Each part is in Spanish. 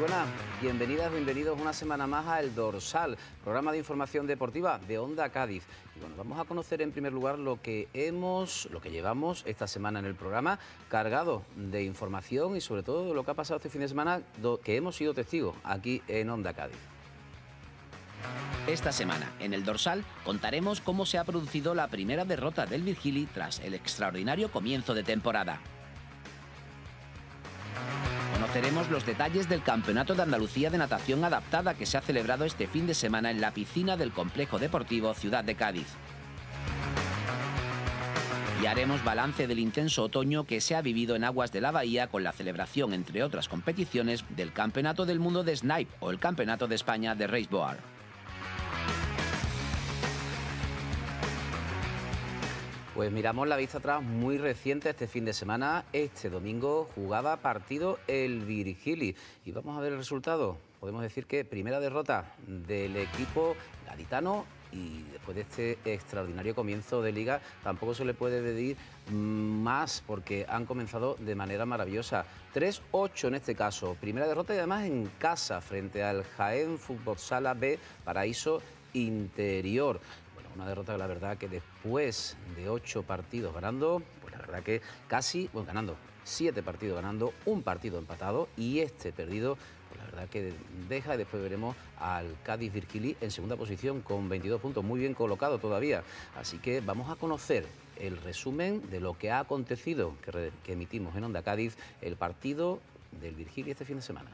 buenas. Bienvenidas, bienvenidos una semana más a El Dorsal, programa de información deportiva de Onda Cádiz. Y bueno, vamos a conocer en primer lugar lo que hemos, lo que llevamos esta semana en el programa, cargado de información y sobre todo lo que ha pasado este fin de semana, que hemos sido testigos aquí en Onda Cádiz. Esta semana, en el dorsal, contaremos cómo se ha producido la primera derrota del Virgili tras el extraordinario comienzo de temporada. Conoceremos los detalles del Campeonato de Andalucía de Natación Adaptada que se ha celebrado este fin de semana en la piscina del Complejo Deportivo Ciudad de Cádiz. Y haremos balance del intenso otoño que se ha vivido en aguas de la bahía con la celebración, entre otras competiciones, del Campeonato del Mundo de Snipe o el Campeonato de España de Raceboard. Pues miramos la vista atrás muy reciente este fin de semana. Este domingo jugaba partido el Virgili. Y vamos a ver el resultado. Podemos decir que primera derrota del equipo gaditano y después de este extraordinario comienzo de liga tampoco se le puede pedir más porque han comenzado de manera maravillosa. 3-8 en este caso, primera derrota y además en casa frente al Jaén Fútbol Sala B Paraíso Interior. Una derrota, la verdad, que después de ocho partidos ganando, pues la verdad que casi, bueno, ganando, siete partidos ganando, un partido empatado y este perdido, pues la verdad que deja y después veremos al Cádiz Virgili en segunda posición con 22 puntos, muy bien colocado todavía. Así que vamos a conocer el resumen de lo que ha acontecido que emitimos en Onda Cádiz, el partido del Virgili este fin de semana.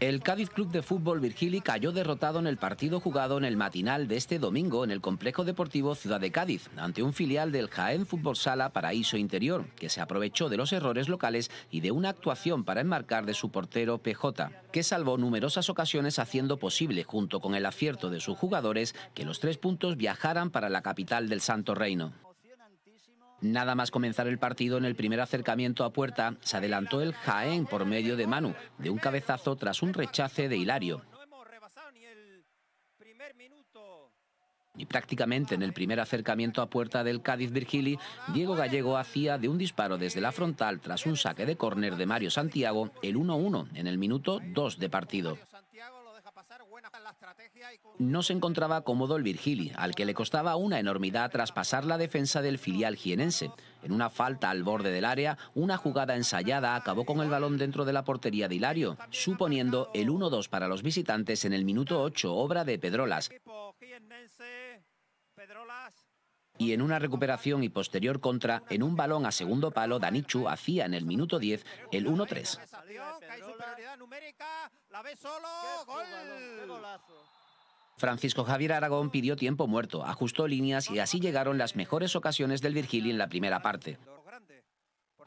El Cádiz Club de Fútbol Virgili cayó derrotado en el partido jugado en el matinal de este domingo en el Complejo Deportivo Ciudad de Cádiz, ante un filial del Jaén Fútbol Sala Paraíso Interior, que se aprovechó de los errores locales y de una actuación para enmarcar de su portero PJ, que salvó numerosas ocasiones haciendo posible, junto con el acierto de sus jugadores, que los tres puntos viajaran para la capital del Santo Reino. Nada más comenzar el partido en el primer acercamiento a puerta, se adelantó el Jaén por medio de Manu, de un cabezazo tras un rechace de Hilario. Y prácticamente en el primer acercamiento a puerta del Cádiz Virgili, Diego Gallego hacía de un disparo desde la frontal tras un saque de córner de Mario Santiago el 1-1 en el minuto 2 de partido. No se encontraba cómodo el Virgili, al que le costaba una enormidad traspasar la defensa del filial jienense. En una falta al borde del área, una jugada ensayada acabó con el balón dentro de la portería de Hilario, suponiendo el 1-2 para los visitantes en el minuto 8, obra de Pedrolas. Pedrolas y en una recuperación y posterior contra, en un balón a segundo palo, Danichu hacía en el minuto 10 el 1-3. Francisco Javier Aragón pidió tiempo muerto, ajustó líneas y así llegaron las mejores ocasiones del Virgili en la primera parte.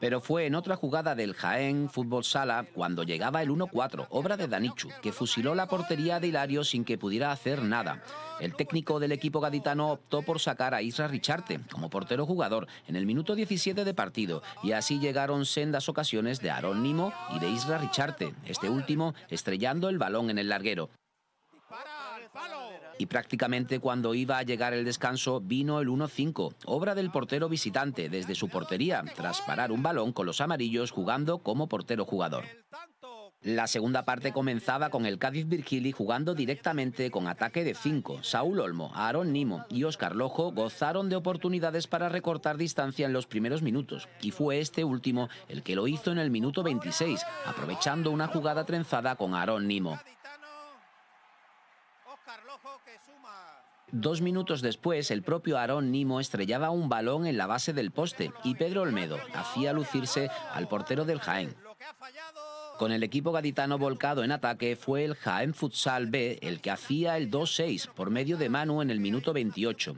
Pero fue en otra jugada del Jaén Fútbol Sala cuando llegaba el 1-4, obra de Danichu, que fusiló la portería de Hilario sin que pudiera hacer nada. El técnico del equipo gaditano optó por sacar a Isra Richarte como portero jugador en el minuto 17 de partido y así llegaron sendas ocasiones de Aarón Nimo y de Isra Richarte, este último estrellando el balón en el larguero y prácticamente cuando iba a llegar el descanso vino el 1-5, obra del portero visitante desde su portería, tras parar un balón con los amarillos jugando como portero jugador. La segunda parte comenzaba con el Cádiz Virgili jugando directamente con ataque de 5. Saúl Olmo, Aaron Nimo y Oscar Lojo gozaron de oportunidades para recortar distancia en los primeros minutos, y fue este último el que lo hizo en el minuto 26, aprovechando una jugada trenzada con Aaron Nimo. Dos minutos después, el propio Aarón Nimo estrellaba un balón en la base del poste y Pedro Olmedo hacía lucirse al portero del Jaén. Con el equipo gaditano volcado en ataque fue el Jaén Futsal B el que hacía el 2-6 por medio de Manu en el minuto 28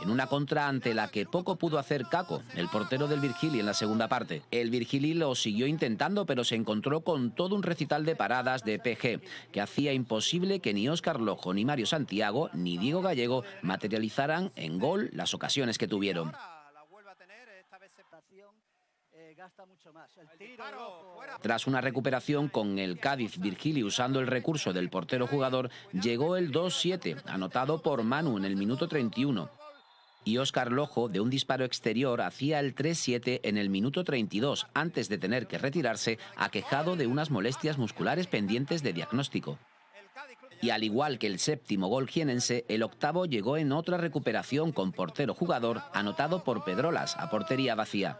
en una contra ante la que poco pudo hacer Caco, el portero del Virgili en la segunda parte. El Virgili lo siguió intentando, pero se encontró con todo un recital de paradas de PG, que hacía imposible que ni Óscar Lojo, ni Mario Santiago, ni Diego Gallego materializaran en gol las ocasiones que tuvieron. Tras una recuperación con el Cádiz Virgili usando el recurso del portero jugador, llegó el 2-7, anotado por Manu en el minuto 31 y Óscar Lojo de un disparo exterior hacía el 3-7 en el minuto 32 antes de tener que retirarse aquejado de unas molestias musculares pendientes de diagnóstico. Y al igual que el séptimo gol jienense, el octavo llegó en otra recuperación con portero jugador anotado por Pedrolas a portería vacía.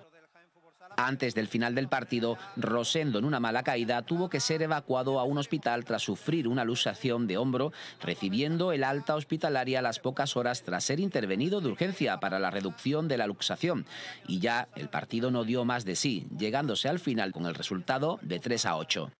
Antes del final del partido, Rosendo, en una mala caída, tuvo que ser evacuado a un hospital tras sufrir una luxación de hombro, recibiendo el alta hospitalaria las pocas horas tras ser intervenido de urgencia para la reducción de la luxación. Y ya el partido no dio más de sí, llegándose al final con el resultado de 3 a 8.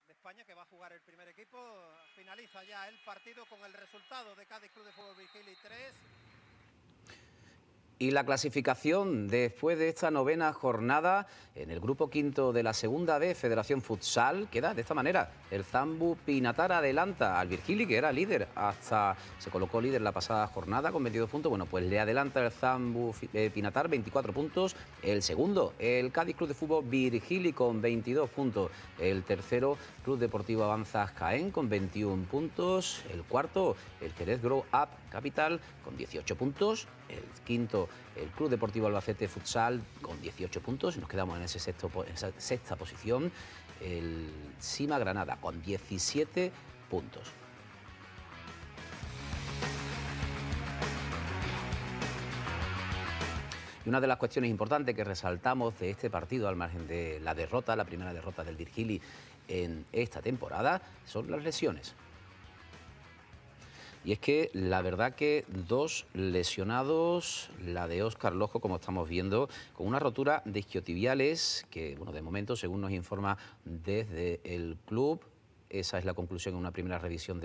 Y la clasificación después de esta novena jornada en el grupo quinto de la segunda de Federación Futsal, queda de esta manera. El Zambu Pinatar adelanta al Virgili, que era líder hasta. se colocó líder la pasada jornada con 22 puntos. Bueno, pues le adelanta el Zambu eh, Pinatar 24 puntos. El segundo, el Cádiz Club de Fútbol Virgili con 22 puntos. El tercero, Club Deportivo Avanzas Caen, con 21 puntos. El cuarto, el Jerez Grow Up Capital con 18 puntos, el quinto el Club Deportivo Albacete Futsal con 18 puntos, ...y nos quedamos en, ese en esa sexta posición, el Cima Granada con 17 puntos. Y una de las cuestiones importantes que resaltamos de este partido, al margen de la derrota, la primera derrota del Virgili en esta temporada, son las lesiones. Y es que la verdad que dos lesionados, la de Óscar Lojo, como estamos viendo, con una rotura de isquiotibiales, que bueno, de momento, según nos informa desde el club, esa es la conclusión en una primera revisión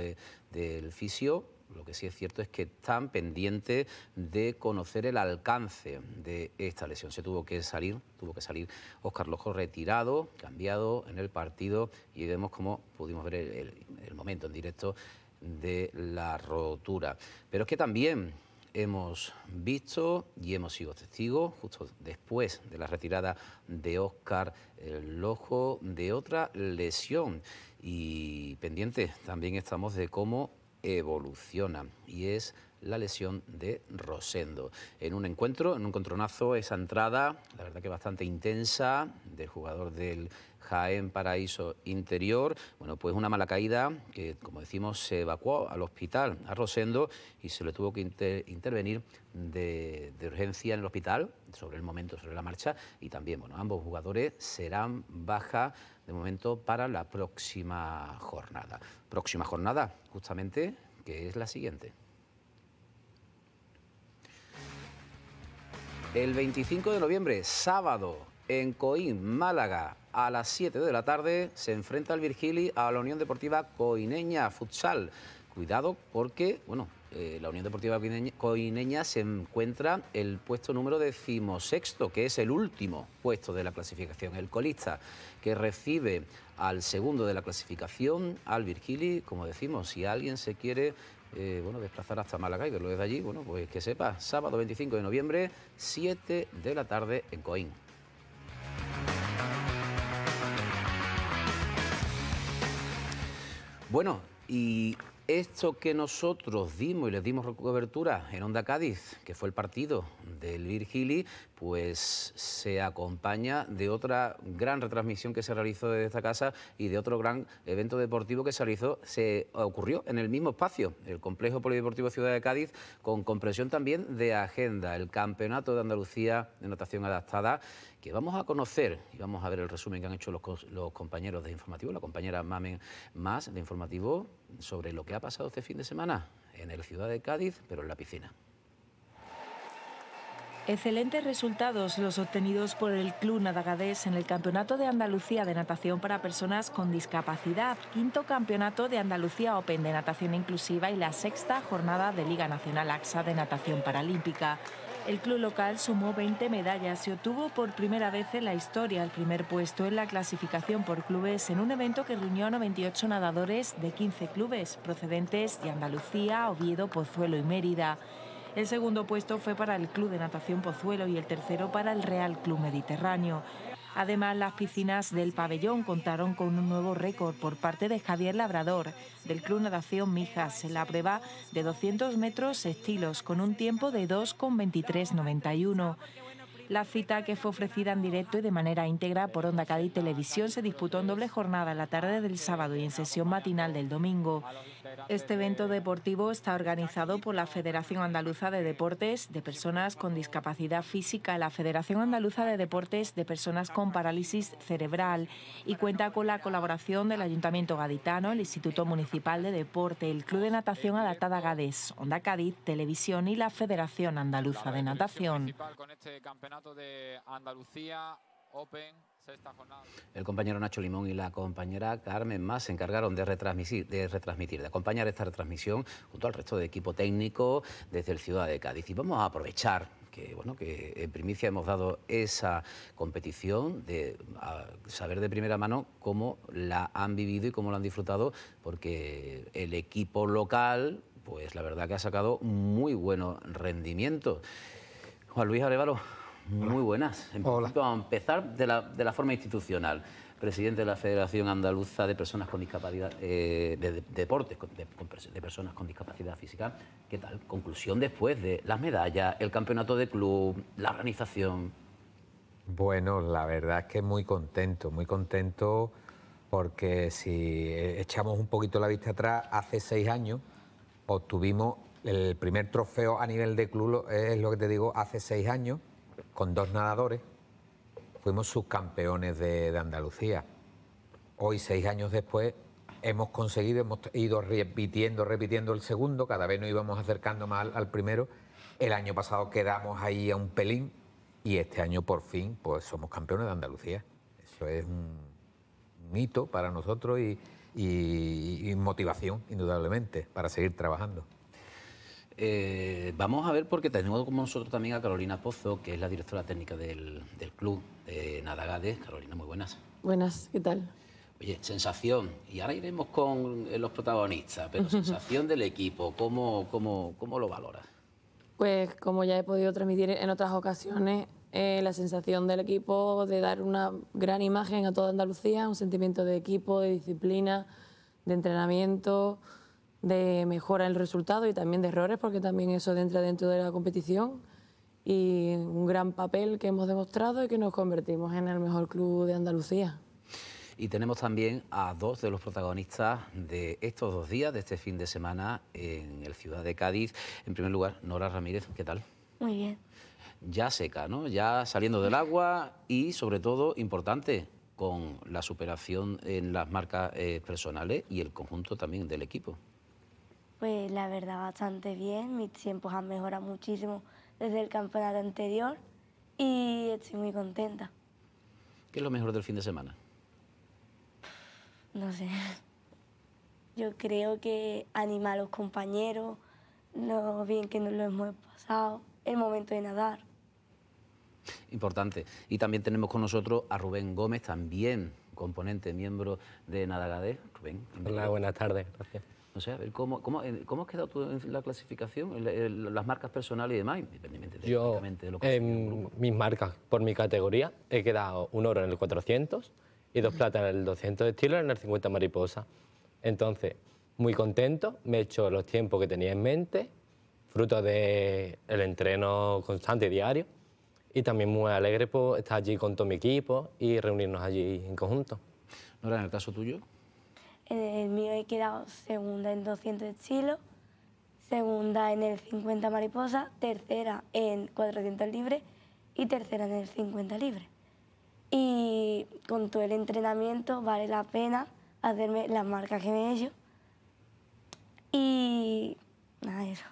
del fisio, lo que sí es cierto es que están pendientes de conocer el alcance de esta lesión. Se tuvo que salir, tuvo que salir Óscar Lojo retirado, cambiado en el partido y vemos cómo pudimos ver el momento en directo de la rotura. Pero es que también hemos visto y hemos sido testigos, justo después de la retirada de el ojo de otra lesión. Y pendientes también estamos de cómo evoluciona. Y es la lesión de Rosendo. En un encuentro, en un contronazo, esa entrada, la verdad que bastante intensa, del jugador del Jaén Paraíso Interior. Bueno, pues una mala caída que, como decimos, se evacuó al hospital, a Rosendo, y se le tuvo que intervenir de, de, urgencia en el hospital, sobre el momento, sobre la marcha, y también, bueno, ambos jugadores serán baja de momento para la próxima jornada. Próxima jornada, justamente, que es la siguiente. El 25 de noviembre, sábado, en Coín, Málaga. A las 7 de la tarde se enfrenta el Virgili a la Unión Deportiva Coineña Futsal. Cuidado porque, bueno, eh, la Unión Deportiva Coineña se encuentra el puesto número decimosexto, que es el último puesto de la clasificación. El colista que recibe al segundo de la clasificación, al Virgili, como decimos, si alguien se quiere eh, bueno, desplazar hasta Málaga y verlo desde allí, bueno, pues que sepa, sábado 25 de noviembre, 7 de la tarde en Coín. Bueno, y esto que nosotros dimos y les dimos cobertura en Onda Cádiz, que fue el partido del Virgili, pues se acompaña de otra gran retransmisión que se realizó desde esta casa y de otro gran evento deportivo que se realizó, se ocurrió en el mismo espacio, el Complejo Polideportivo Ciudad de Cádiz, con comprensión también de agenda, el Campeonato de Andalucía de Natación Adaptada, que vamos a conocer y vamos a ver el resumen que han hecho los, los compañeros de informativo, la compañera Mamen Más de informativo sobre lo que ha pasado este fin de semana en el Ciudad de Cádiz, pero en la piscina. Excelentes resultados los obtenidos por el Club Nadagadés en el Campeonato de Andalucía de Natación para Personas con Discapacidad, quinto Campeonato de Andalucía Open de Natación Inclusiva y la sexta jornada de Liga Nacional AXA de Natación Paralímpica. El club local sumó 20 medallas y obtuvo por primera vez en la historia el primer puesto en la clasificación por clubes en un evento que reunió a 98 nadadores de 15 clubes procedentes de Andalucía, Oviedo, Pozuelo y Mérida. El segundo puesto fue para el Club de Natación Pozuelo y el tercero para el Real Club Mediterráneo. Además, las piscinas del pabellón contaron con un nuevo récord por parte de Javier Labrador, del Club Natación Mijas, en la prueba de 200 metros estilos, con un tiempo de 2,2391. La cita que fue ofrecida en directo y de manera íntegra por Onda Cádiz Televisión se disputó en doble jornada la tarde del sábado y en sesión matinal del domingo. Este evento deportivo está organizado por la Federación Andaluza de Deportes de Personas con Discapacidad Física, la Federación Andaluza de Deportes de Personas con Parálisis Cerebral y cuenta con la colaboración del Ayuntamiento Gaditano, el Instituto Municipal de Deporte, el Club de Natación Adaptada Gades, Onda Cádiz, Televisión y la Federación Andaluza de Natación. El compañero Nacho Limón y la compañera Carmen Más se encargaron de retransmitir, de retransmitir, de acompañar esta retransmisión junto al resto de equipo técnico desde el Ciudad de Cádiz. Y vamos a aprovechar que bueno que en primicia hemos dado esa competición de saber de primera mano cómo la han vivido y cómo la han disfrutado porque el equipo local pues la verdad que ha sacado muy buenos rendimiento. Juan Luis Arevalo muy buenas. Vamos a empezar de la, forma institucional. Presidente de la Federación Andaluza de Personas con Discapacidad, eh, de, Deportes, de, Personas con Discapacidad Física. ¿Qué tal? Conclusión después de las medallas, el campeonato de club, la organización. Bueno, la verdad es que muy contento, muy contento porque si echamos un poquito la vista atrás, hace seis años obtuvimos el primer trofeo a nivel de club, es lo que te digo, hace seis años con dos nadadores, fuimos subcampeones de, Andalucía. Hoy, seis años después, hemos conseguido, hemos ido repitiendo, repitiendo el segundo, cada vez nos íbamos acercando más al, primero. El año pasado quedamos ahí a un pelín y este año por fin pues somos campeones de Andalucía. Eso es un, mito hito para nosotros y motivación, indudablemente, para seguir trabajando. Eh, vamos a ver porque tenemos como nosotros también a Carolina Pozo, que es la directora técnica del, del club de Nadagades. Carolina, muy buenas. Buenas, ¿qué tal? Oye, sensación, y ahora iremos con los protagonistas, pero sensación del equipo, ¿cómo, cómo, cómo lo valoras? Pues como ya he podido transmitir en otras ocasiones, eh, la sensación del equipo de dar una gran imagen a toda Andalucía, un sentimiento de equipo, de disciplina, de entrenamiento, de mejora en el resultado y también de errores, porque también eso entra dentro de la competición. Y un gran papel que hemos demostrado y que nos convertimos en el mejor club de Andalucía. Y tenemos también a dos de los protagonistas de estos dos días, de este fin de semana en el Ciudad de Cádiz. En primer lugar, Nora Ramírez, ¿qué tal? Muy bien. Ya seca, ¿no? Ya saliendo del agua y, sobre todo, importante, con la superación en las marcas eh, personales y el conjunto también del equipo. Pues la verdad bastante bien, mis tiempos han mejorado muchísimo desde el campeonato anterior y estoy muy contenta. ¿Qué es lo mejor del fin de semana? No sé. Yo creo que animar a los compañeros, lo bien que nos lo hemos pasado, el momento de nadar. Importante. Y también tenemos con nosotros a Rubén Gómez, también componente, miembro de Nadalade. Rubén. Hola, buenas tardes, gracias. O sea, a ver, ¿cómo, cómo, eh, cómo has quedado tú en la clasificación? las marcas personales y demás, independientemente de, Yo, de lo que Mis marcas, por mi categoría, he quedado un oro en el 400 y dos plata en el 200 de estilo en el 50 mariposa. Entonces, muy contento, me he hecho los tiempos que tenía en mente, fruto del el entreno constante y diario, y también muy alegre por estar allí con todo mi equipo y reunirnos allí en conjunto. Nora, en el caso tuyo, en eh, el mío he quedado segunda en 200 estilos, segunda en el 50 mariposa, tercera en 400 libre y tercera en el 50 libre. Y con todo el entrenamiento vale la pena hacerme las marcas que me he hecho. Y nada, eso.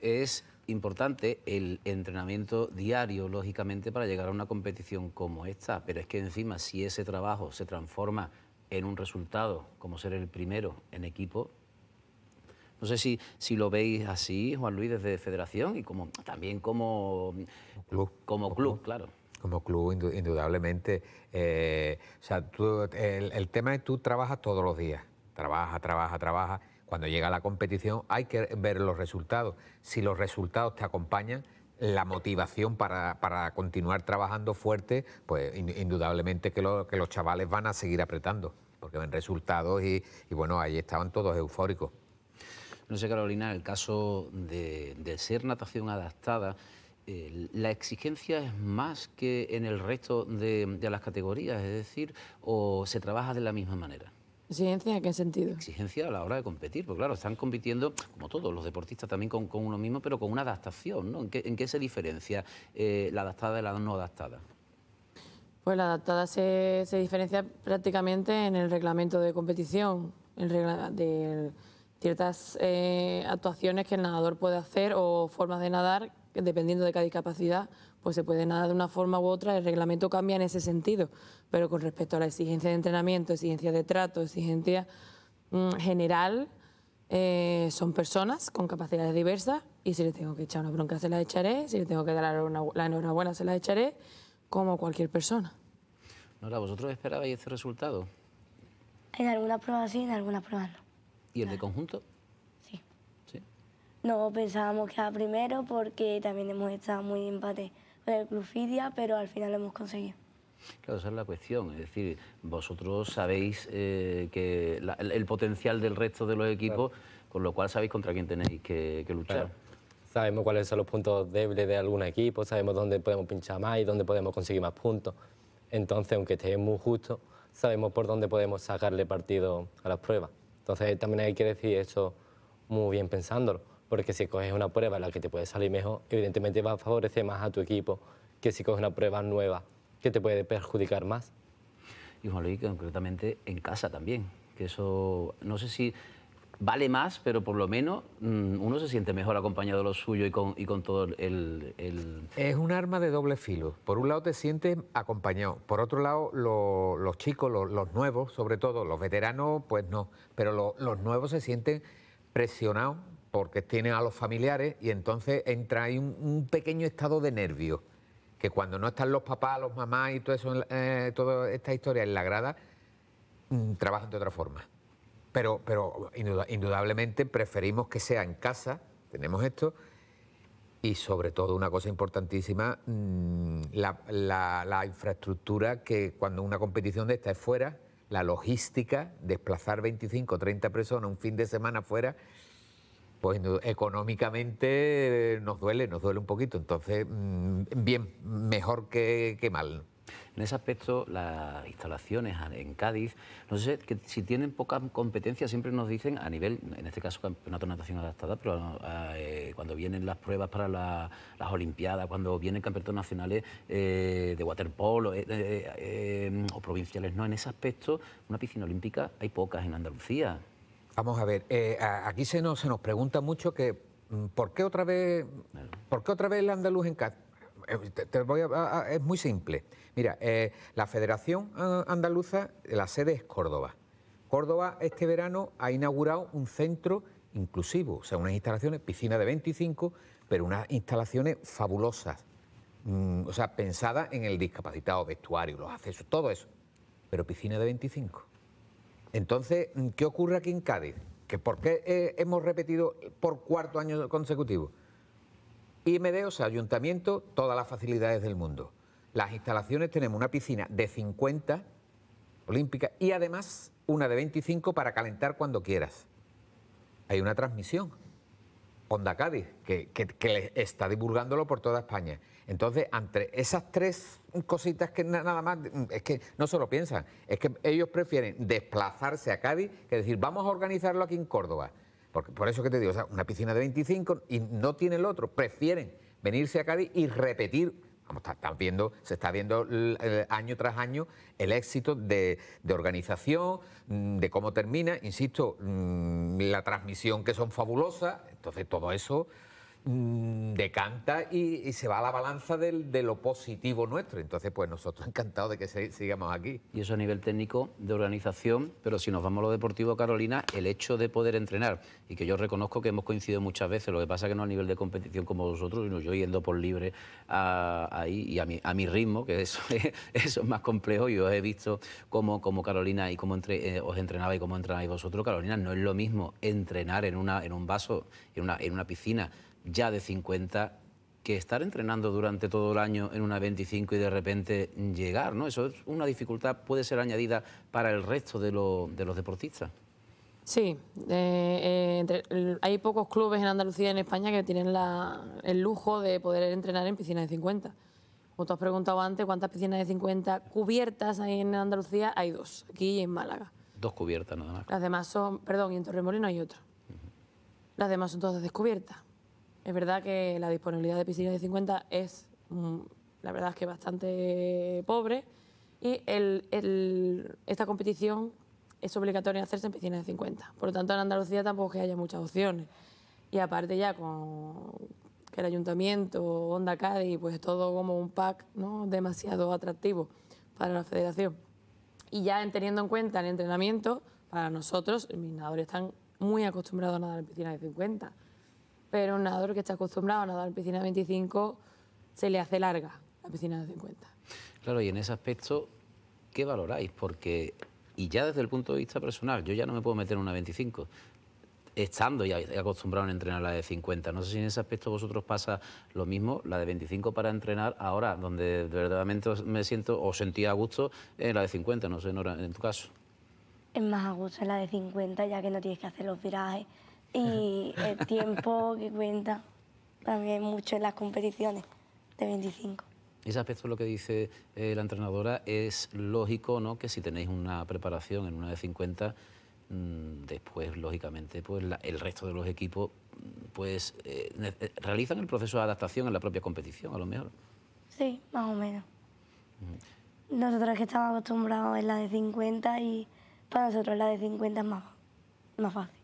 Es importante el entrenamiento diario, lógicamente, para llegar a una competición como esta, pero es que encima si ese trabajo se transforma en un resultado, como ser el primero en equipo. No sé si, lo veis así, Juan Luis, desde Federación y como, también como, club. como club, claro como club, indudablemente. Eh, o sea, tú, el, tema es tú trabajas todos los días, trabaja, trabaja, trabaja. Cuando llega la competición hay que ver los resultados. Si los resultados te acompañan, la motivación para, continuar trabajando fuerte, pues indudablemente que, que los chavales van a seguir apretando, porque ven resultados y, bueno, ahí estaban todos eufóricos. No sé, Carolina, el caso de, ser natación adaptada, ¿la exigencia es más que en el resto de, de las categorías? Es decir, ¿o se trabaja de la misma manera? ¿Exigencia en qué sentido? Exigencia a la hora de competir, porque claro, están compitiendo, como todos los deportistas, también con, uno mismo, pero con una adaptación, ¿no? ¿En qué, en qué se diferencia eh, la adaptada de la no adaptada? Pues la adaptada se, se diferencia prácticamente en el reglamento de competición, en regla, de ciertas eh, actuaciones que el nadador puede hacer o formas de nadar dependiendo de cada discapacidad, pues se puede nadar de una forma u otra, el reglamento cambia en ese sentido, pero con respecto a la exigencia de entrenamiento, exigencia de trato, exigencia mm, general, eh, son personas con capacidades diversas y si le tengo que echar una bronca se las echaré, si les tengo que dar la enhorabuena se las echaré, como cualquier persona. Nora, ¿vosotros esperabais este resultado? En alguna prueba sí, en alguna prueba no. ¿Y el de conjunto? no pensábamos era primero porque también hemos estado muy empate con el Club Fidia, pero al final lo hemos conseguido. Claro, esa es la cuestión. Es decir, vosotros sabéis eh, que el, potencial del resto de los equipos, con lo cual sabéis contra quién tenéis que, luchar. Sabemos cuáles son los puntos débiles de algún equipo, sabemos dónde podemos pinchar más y dónde podemos conseguir más puntos. Entonces, aunque esté muy justo, sabemos por dónde podemos sacarle partido a las pruebas. Entonces, también hay que decir eso muy bien pensándolo porque si coges una prueba en la que te puede salir mejor, evidentemente va a favorecer más a tu equipo que si coges una prueba nueva que te puede perjudicar más. Y Juan Luis, concretamente en casa también, que eso no sé si vale más, pero por lo menos mm, uno se siente mejor acompañado de lo suyo y con, y con todo el, Es un arma de doble filo. Por un lado te sientes acompañado, por otro lado los chicos, los nuevos sobre todo, los veteranos pues no, pero los nuevos se sienten presionados porque tienen a los familiares y entonces entra ahí un, pequeño estado de nervio, que cuando no están los papás, los mamás y todo eso, eh, toda esta historia en la grada, mm, trabajan de otra forma. Pero, indudablemente preferimos que sea en casa, tenemos esto, y sobre todo una cosa importantísima, mm, la infraestructura que cuando una competición de esta es fuera, la logística, desplazar 25 o 30 personas un fin de semana fuera, pues económicamente eh, nos duele, nos duele un poquito. Entonces, mm, bien, mejor que, mal. En ese aspecto, las instalaciones en Cádiz, no sé que si tienen poca competencia, siempre nos dicen a nivel, en este caso, campeonato de natación adaptada, pero ah, eh, cuando vienen las pruebas para las Olimpiadas, cuando vienen campeonatos nacionales eh, de waterpolo o provinciales, no, en ese aspecto, una piscina olímpica hay pocas en Andalucía. Vamos a ver, eh, aquí se nos, se nos pregunta mucho que mm, ¿por qué otra vez, por qué otra vez el andaluz en cat? Eh, voy es muy simple. Mira, eh, la Federación Andaluza, la sede es Córdoba. Córdoba este verano ha inaugurado un centro inclusivo, o sea, unas instalaciones, piscina de 25, pero unas instalaciones fabulosas, mm, o sea, pensadas en el discapacitado, vestuario, los accesos, todo eso, pero piscina de 25. Entonces, ¿qué ocurre aquí en Cádiz? ¿Que ¿Por qué eh, hemos repetido por cuarto año consecutivo? IMD, o sea, ayuntamiento, todas las facilidades del mundo. Las instalaciones tenemos una piscina de 50 olímpica y además una de 25 para calentar cuando quieras. Hay una transmisión, Honda Cádiz, que, que está divulgándolo por toda España. Entonces, entre esas tres cositas que nada más, mm, es que no se lo piensan, es que ellos prefieren desplazarse a Cádiz que decir, vamos a organizarlo aquí en Córdoba. Porque, por eso que te digo, o sea, una piscina de 25 y no tiene el otro, prefieren venirse a Cádiz y repetir Vamos, viendo, se está viendo eh, año tras año el éxito de, de, organización, mm, de cómo termina, insisto, mm, la transmisión que son fabulosas. Entonces, todo eso Mm, decanta y, y, se va a la balanza de lo positivo nuestro. Entonces, pues nosotros encantados de que sigamos aquí. Y eso a nivel técnico de organización, pero si nos vamos a lo deportivo, Carolina, el hecho de poder entrenar, y que yo reconozco que hemos coincidido muchas veces, lo que pasa que no a nivel de competición como vosotros, yo yendo por libre ahí y a mi, ritmo, que eso es, más complejo. Yo he visto cómo, como Carolina y cómo eh, os entrenaba y cómo entrenáis vosotros. Carolina, no es lo mismo entrenar en, un vaso, en una piscina, ya de 50 que estar entrenando durante todo el año en una 25 y de repente llegar, ¿no? Eso es una dificultad, puede ser añadida para el resto de, los deportistas. Sí, eh, eh, hay pocos clubes en Andalucía y en España que tienen el lujo de poder entrenar en piscinas de 50. Como tú has preguntado antes, ¿cuántas piscinas de 50 cubiertas hay en Andalucía? Hay dos, aquí y en Málaga. Dos cubiertas nada más. Las demás son, perdón, y en Torremolino hay otra. Las demás son todas descubiertas. Es verdad que la disponibilidad de piscinas de 50 es, mm, la verdad es que bastante pobre y esta competición es obligatoria hacerse en piscinas de 50. Por lo tanto, en Andalucía tampoco que haya muchas opciones. Y aparte ya con que el ayuntamiento, Onda Cádiz, pues todo como un pack ¿no? demasiado atractivo para la federación. Y ya teniendo en cuenta el entrenamiento, para nosotros, mis nadadores están muy acostumbrados a nadar en piscinas de 50 pero un nadador que está acostumbrado a nadar en piscina 25 se le hace larga la piscina de 50. Claro, y en ese aspecto, ¿qué valoráis? Porque, y ya desde el punto de vista personal, yo ya no me puedo meter en una 25, estando ya acostumbrado a entrenar la de 50. No sé si en ese aspecto vosotros pasa lo mismo, la de 25 para entrenar ahora, donde verdaderamente me siento o sentía a gusto, en la de 50, no sé, en tu caso. Es más a gusto en la de 50, ya que no tienes que hacer los virajes, y el tiempo que cuenta también mucho en las competiciones de 25. Ese aspecto, lo que dice eh, la entrenadora, es lógico, ¿no? Que si tenéis una preparación en una de 50, mm, después, lógicamente, pues el resto de los equipos, mm, pues eh, eh, realizan el proceso de adaptación en la propia competición, a lo mejor. Sí, más o menos. Nosotros que estamos acostumbrados en la de 50 y para nosotros la de 50 es más, más fácil.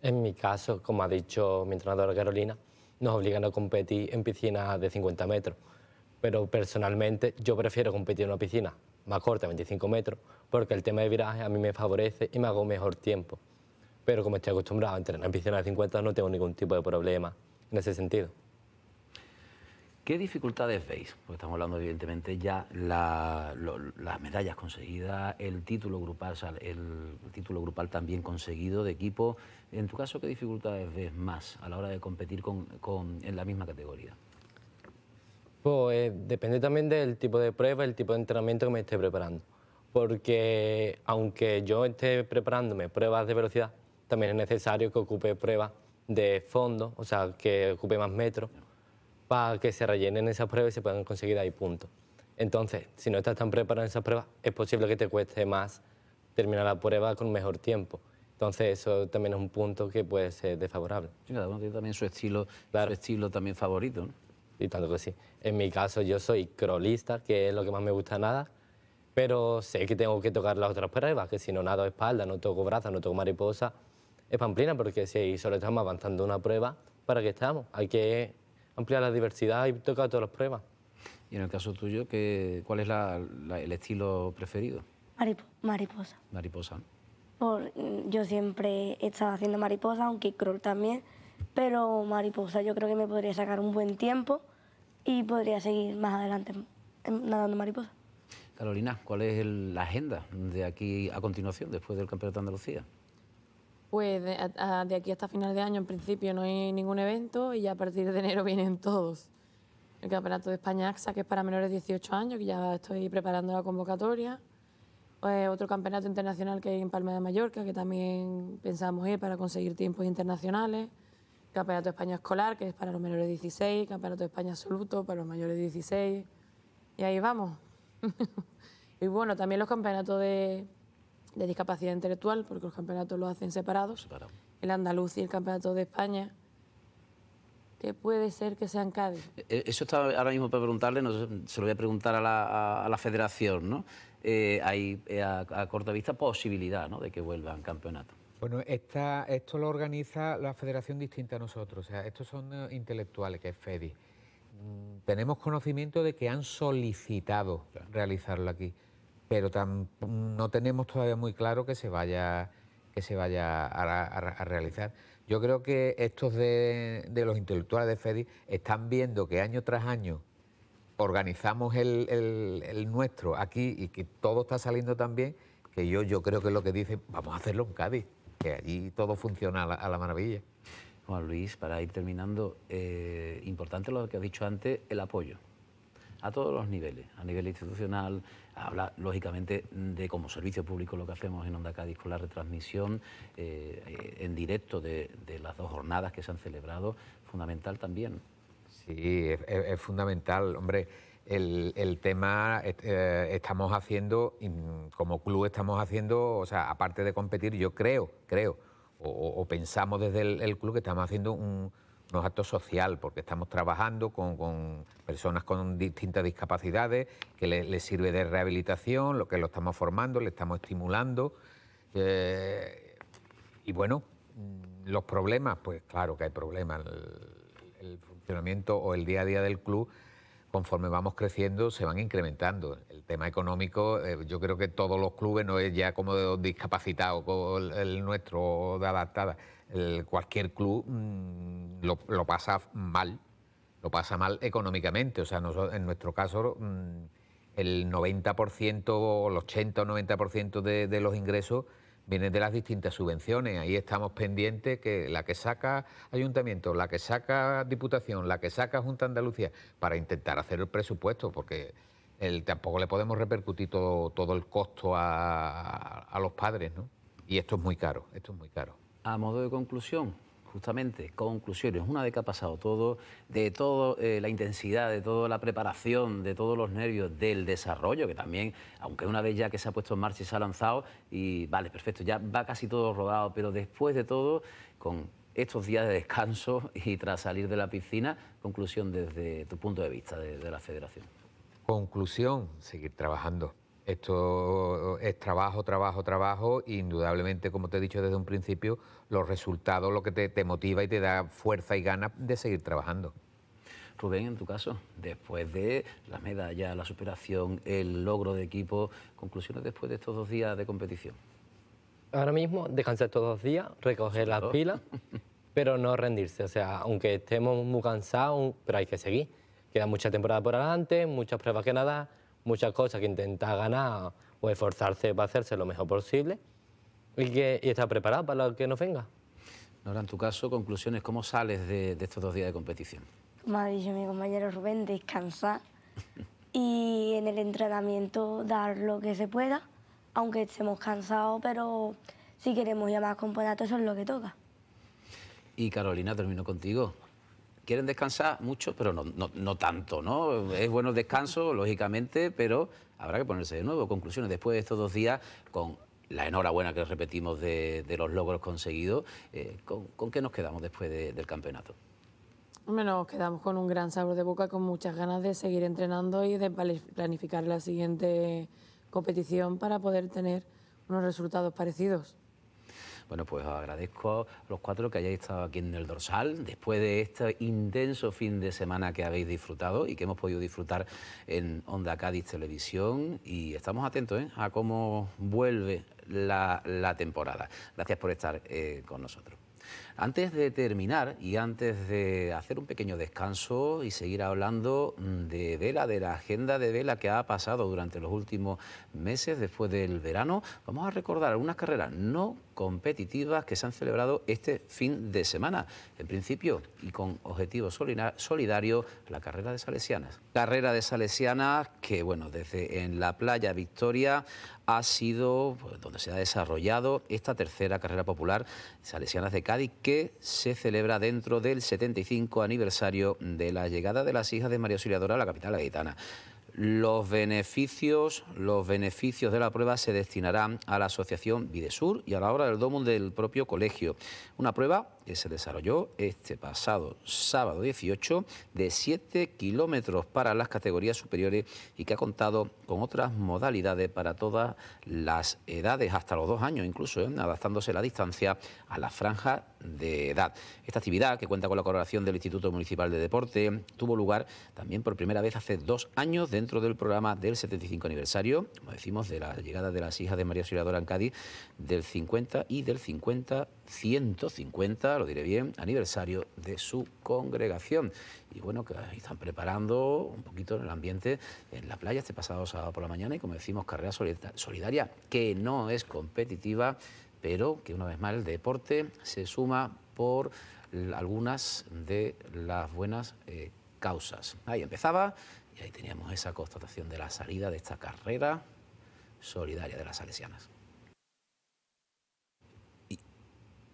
En mi caso, como ha dicho mi entrenadora Carolina, nos obligan a competir en piscinas de 50 metros. Pero personalmente yo prefiero competir en una piscina más corta, 25 metros, porque el tema de viraje a mí me favorece y me hago mejor tiempo. Pero como estoy acostumbrado a entrenar en piscinas de 50, no tengo ningún tipo de problema en ese sentido. ¿Qué dificultades veis? Porque estamos hablando, evidentemente, ya la, las medallas conseguidas, el título grupal, el título grupal también conseguido de equipo. En tu caso, ¿qué dificultades ves más a la hora de competir con, en la misma categoría? Pues eh, depende también del tipo de prueba, el tipo de entrenamiento que me esté preparando. Porque aunque yo esté preparándome pruebas de velocidad, también es necesario que ocupe pruebas de fondo, o sea, que ocupe más metros para que se rellenen esas pruebas y se puedan conseguir ahí puntos. Entonces, si no estás tan preparado en esas pruebas, es posible que te cueste más terminar la prueba con mejor tiempo. Entonces eso también es un punto que puede ser desfavorable. Sí, cada uno tiene también su estilo, estilo también favorito. ¿no? Y tanto que sí. En mi caso yo soy crolista, que es lo que más me gusta nada, pero sé que tengo que tocar las otras pruebas, que si no nado espalda, no toco brazos, no toco mariposa, es pamplina, porque si solo estamos avanzando una prueba, ¿para qué estamos? Hay que ampliar la diversidad y toca todas las pruebas. Y en el caso tuyo, ¿qué, ¿cuál es el estilo preferido? mariposa. Mariposa. Mm, yo siempre he estado haciendo mariposa, aunque cruel también, pero mariposa yo creo que me podría sacar un buen tiempo y podría seguir más adelante mm, em, nadando mariposa. Carolina, ¿cuál es la agenda de aquí a continuación, después del Campeonato de Andalucía? Pues de, aquí hasta final de año en principio no hay ningún evento y ya a partir de enero vienen todos. El Campeonato de España AXA, que es para menores de 18 años, que ya estoy preparando la convocatoria. Eh, otro campeonato internacional que hay en Palma de Mallorca, que también pensamos ir para conseguir tiempos internacionales. Campeonato de España Escolar, que es para los menores de 16. Campeonato de España Absoluto, para los mayores de 16. Y ahí vamos. y bueno, también los campeonatos de, de discapacidad intelectual, porque los campeonatos los hacen separados, el andaluz y el campeonato de España, que puede ser que sean eh, Eso está ahora mismo para preguntarle, se lo voy a preguntar a la, federación, ¿no? Eh, hay eh, a, corta vista posibilidad de que vuelvan campeonato Bueno, esto lo organiza la federación distinta a nosotros, o sea, estos son intelectuales, que es FEDI. Mm, tenemos conocimiento de que han solicitado realizarlo aquí pero no tenemos todavía muy claro que se vaya, que se vaya a, realizar. Yo creo que estos de, los intelectuales de FEDI están viendo que año tras año organizamos el, nuestro aquí y que todo está saliendo tan bien, que yo, yo creo que es lo que dicen, vamos a hacerlo en Cádiz, que allí todo funciona a la, maravilla. Juan Luis, para ir terminando, eh, importante lo que has dicho antes, el apoyo a todos los niveles, a nivel institucional, habla lógicamente de como servicio público lo que hacemos en Onda Cádiz con la retransmisión eh, en directo de, las dos jornadas que se han celebrado, fundamental también. Sí, es, fundamental, hombre. El, tema eh, estamos haciendo, como club estamos haciendo, o sea, aparte de competir, yo creo, creo, o, pensamos desde el, el club que estamos haciendo un, no es acto social, porque estamos trabajando con, personas con distintas discapacidades, que les, sirve de rehabilitación, lo que lo estamos formando, le estamos estimulando. Eh, y bueno, mm, los problemas, pues claro que hay problemas. El, funcionamiento o el día a día del club, conforme vamos creciendo, se van incrementando. El tema económico, eh, yo creo que todos los clubes no es ya como de discapacitados, como el, el nuestro, de adaptada cualquier club mm, lo, pasa mal, lo pasa mal económicamente. O sea, en nuestro caso, mm, el 90% o el 80 o 90% de, de los ingresos vienen de las distintas subvenciones. Ahí estamos pendientes que la que saca ayuntamiento, la que saca diputación, la que saca Junta Andalucía, para intentar hacer el presupuesto, porque tampoco le podemos repercutir todo, el costo a, a, los padres, ¿no? Y esto es muy caro, esto es muy caro a modo de conclusión, justamente, conclusiones, una vez que ha pasado todo, de toda eh, la intensidad, de toda la preparación, de todos los nervios, del desarrollo, que también, aunque una vez ya que se ha puesto en marcha y se ha lanzado, y vale, perfecto, ya va casi todo rodado, pero después de todo, con estos días de descanso y tras salir de la piscina, conclusión desde tu punto de vista de la federación. Conclusión, seguir trabajando. Esto es trabajo, trabajo, trabajo. indudablemente, como te he dicho desde un principio, los resultados lo que te, motiva y te da fuerza y ganas de seguir trabajando. Rubén, en tu caso, después de las medallas, la superación, el logro de equipo, conclusiones después de estos dos días de competición. Ahora mismo descansar estos dos días, recoger las pilas, pero no rendirse. O sea, aunque estemos muy cansados, pero hay que seguir. Queda mucha temporada por adelante, muchas pruebas que nada muchas cosas, que intenta ganar o esforzarse para hacerse lo mejor posible y que está preparado para lo que nos venga. Nora, en tu caso, conclusiones, ¿cómo sales de, estos dos días de competición? Como ha dicho mi compañero Rubén, descansar y en el entrenamiento dar lo que se pueda, aunque estemos cansados, pero si queremos llamar a componentes, eso es lo que toca. Y Carolina, termino contigo quieren descansar mucho, pero no, tanto, ¿no? Es bueno el descanso, lógicamente, pero habrá que ponerse de nuevo. Conclusiones, después de estos dos días, con la enhorabuena que repetimos de, los logros conseguidos, eh, ¿con, qué nos quedamos después del campeonato? Nos quedamos con un gran sabor de boca, con muchas ganas de seguir entrenando y de planificar la siguiente competición para poder tener unos resultados parecidos. Bueno, pues agradezco a los cuatro que hayáis estado aquí en el dorsal, después de este intenso fin de semana que habéis disfrutado y que hemos podido disfrutar en Onda Cádiz Televisión. Y estamos atentos ¿eh? a cómo vuelve la, temporada. Gracias por estar eh, con nosotros. Antes de terminar y antes de hacer un pequeño descanso y seguir hablando de vela, de la agenda de vela que ha pasado durante los últimos meses después del verano, vamos a recordar algunas carreras no competitivas que se han celebrado este fin de semana. En principio, y con objetivo solidario, la carrera de Salesianas. Carrera de Salesianas que, bueno, desde en la playa Victoria ha sido pues, donde se ha desarrollado esta tercera carrera popular Salesianas de Cáceres que se celebra dentro del 75 aniversario de la llegada de las hijas de María Auxiliadora a la capital gaditana. Los beneficios, los beneficios de la prueba se destinarán a la Asociación Videsur y a la obra del domo del propio colegio. Una prueba que se desarrolló este pasado sábado 18 de 7 kilómetros para las categorías superiores y que ha contado con otras modalidades para todas las edades, hasta los dos años incluso, ¿eh? adaptándose la distancia a la franja de edad. Esta actividad, que cuenta con la colaboración del Instituto Municipal de Deporte, tuvo lugar también por primera vez hace dos años dentro del programa del 75 aniversario, como decimos, de la llegada de las hijas de María Auxiliadora en Cádiz, del 50 y del 50 150, lo diré bien, aniversario de su congregación. Y bueno, que están preparando un poquito en el ambiente en la playa este pasado sábado por la mañana y como decimos, carrera solidaria que no es competitiva, pero que una vez más el deporte se suma por algunas de las buenas eh, causas. Ahí empezaba y ahí teníamos esa constatación de la salida de esta carrera solidaria de las salesianas.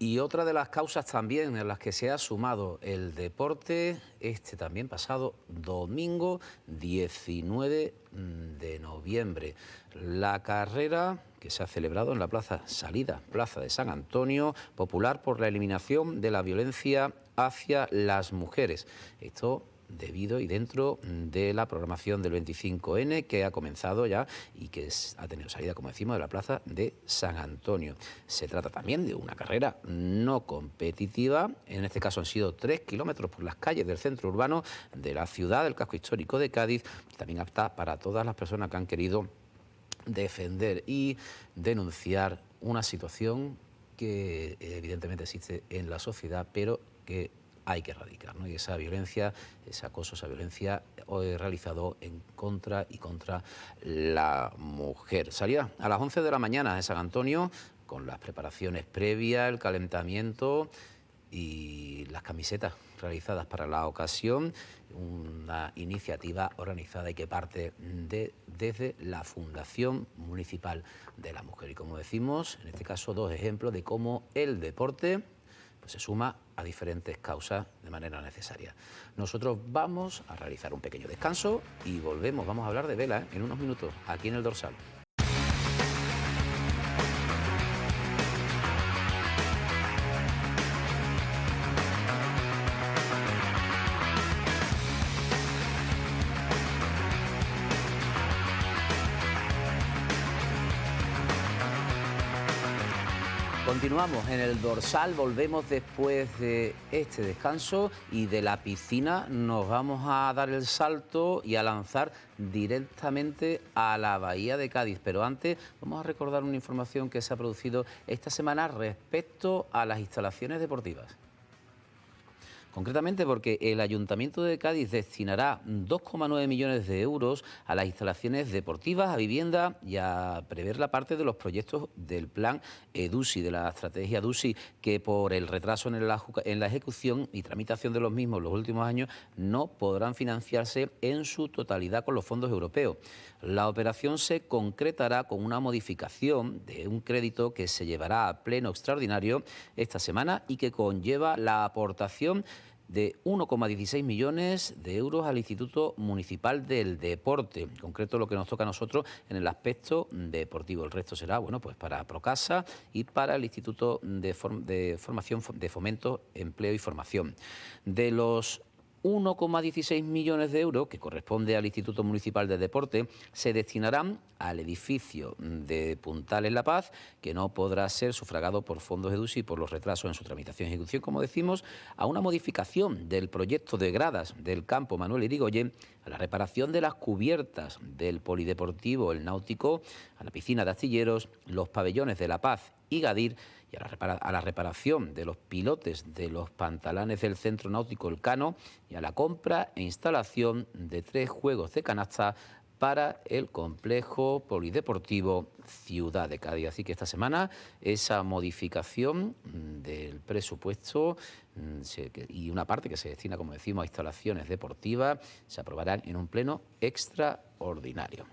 Y otra de las causas también en las que se ha sumado el deporte, este también pasado domingo 19 mm, de noviembre. La carrera que se ha celebrado en la Plaza Salida, Plaza de San Antonio, popular por la eliminación de la violencia hacia las mujeres. Esto debido y dentro de la programación del 25N que ha comenzado ya y que ha tenido salida, como decimos, de la plaza de San Antonio. Se trata también de una carrera no competitiva, en este caso han sido tres kilómetros por las calles del centro urbano de la ciudad, del casco histórico de Cádiz, también apta para todas las personas que han querido defender y denunciar una situación que evidentemente existe en la sociedad, pero que hay que erradicar. ¿no? Y esa violencia, ese acoso, esa violencia ...hoy realizado en contra y contra la mujer. Salía a las 11 de la mañana de San Antonio con las preparaciones previas, el calentamiento y las camisetas realizadas para la ocasión, una iniciativa organizada y que parte de, desde la Fundación Municipal de la Mujer. Y como decimos, en este caso dos ejemplos de cómo el deporte pues se suma a diferentes causas de manera necesaria. Nosotros vamos a realizar un pequeño descanso y volvemos, vamos a hablar de vela ¿eh? en unos minutos, aquí en el dorsal. Continuamos en el dorsal, volvemos después de este descanso y de la piscina nos vamos a dar el salto y a lanzar directamente a la bahía de Cádiz. Pero antes vamos a recordar una información que se ha producido esta semana respecto a las instalaciones deportivas. Concretamente porque el Ayuntamiento de Cádiz destinará 2,9 millones de euros a las instalaciones deportivas, a vivienda y a prever la parte de los proyectos del plan EDUSI, de la estrategia EDUSI... que por el retraso en la, en la ejecución y tramitación de los mismos los últimos años no podrán financiarse en su totalidad con los fondos europeos. La operación se concretará con una modificación de un crédito que se llevará a pleno extraordinario esta semana y que conlleva la aportación de 1,16 millones de euros al Instituto Municipal del Deporte, en concreto lo que nos toca a nosotros en el aspecto deportivo. El resto será, bueno, pues para Procasa y para el Instituto de, de Formación de Fomento, Empleo y Formación. De los 1,16 millones de euros, que corresponde al Instituto Municipal de Deporte, se destinarán al edificio de Puntal en La Paz, que no podrá ser sufragado por fondos EDUSI por los retrasos en su tramitación y ejecución, como decimos, a una modificación del proyecto de gradas del campo Manuel Irigoyen, a la reparación de las cubiertas del polideportivo El Náutico, a la piscina de astilleros, los pabellones de La Paz y Gadir y a la, reparación de los pilotes de los pantalanes del Centro Náutico Cano y a la compra e instalación de tres juegos de canasta para el complejo polideportivo Ciudad de Cádiz. Así que esta semana esa modificación del presupuesto mm, y una parte que se destina, como decimos, a instalaciones deportivas se aprobarán en un pleno extraordinario.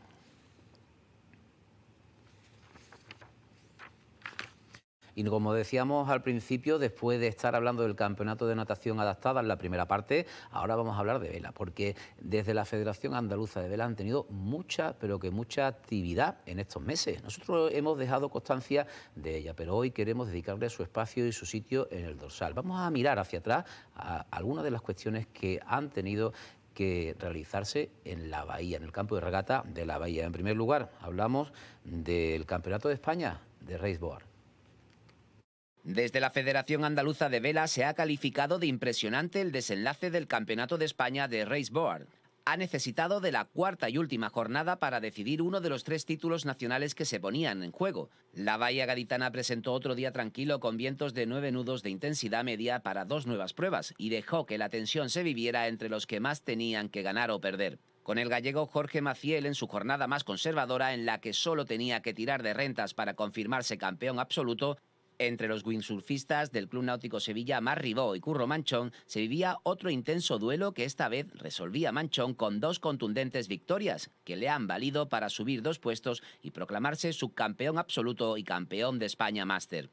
Y como decíamos al principio, después de estar hablando del campeonato de natación adaptada en la primera parte, ahora vamos a hablar de vela, porque desde la Federación Andaluza de Vela han tenido mucha, pero que mucha actividad en estos meses. Nosotros hemos dejado constancia de ella, pero hoy queremos dedicarle su espacio y su sitio en el dorsal. Vamos a mirar hacia atrás a algunas de las cuestiones que han tenido que realizarse en la bahía, en el campo de regata de la bahía. En primer lugar, hablamos del Campeonato de España de Raceboard desde la Federación Andaluza de Vela se ha calificado de impresionante el desenlace del Campeonato de España de Raceboard. Ha necesitado de la cuarta y última jornada para decidir uno de los tres títulos nacionales que se ponían en juego. La Bahía Gaditana presentó otro día tranquilo con vientos de nueve nudos de intensidad media para dos nuevas pruebas y dejó que la tensión se viviera entre los que más tenían que ganar o perder con el gallego Jorge Maciel en su jornada más conservadora en la que solo tenía que tirar de rentas para confirmarse campeón absoluto entre los windsurfistas del Club Náutico Sevilla, Mar Ribó y Curro Manchón, se vivía otro intenso duelo que esta vez resolvía Manchón con dos contundentes victorias, que le han valido para subir dos puestos y proclamarse subcampeón absoluto y campeón de España Master.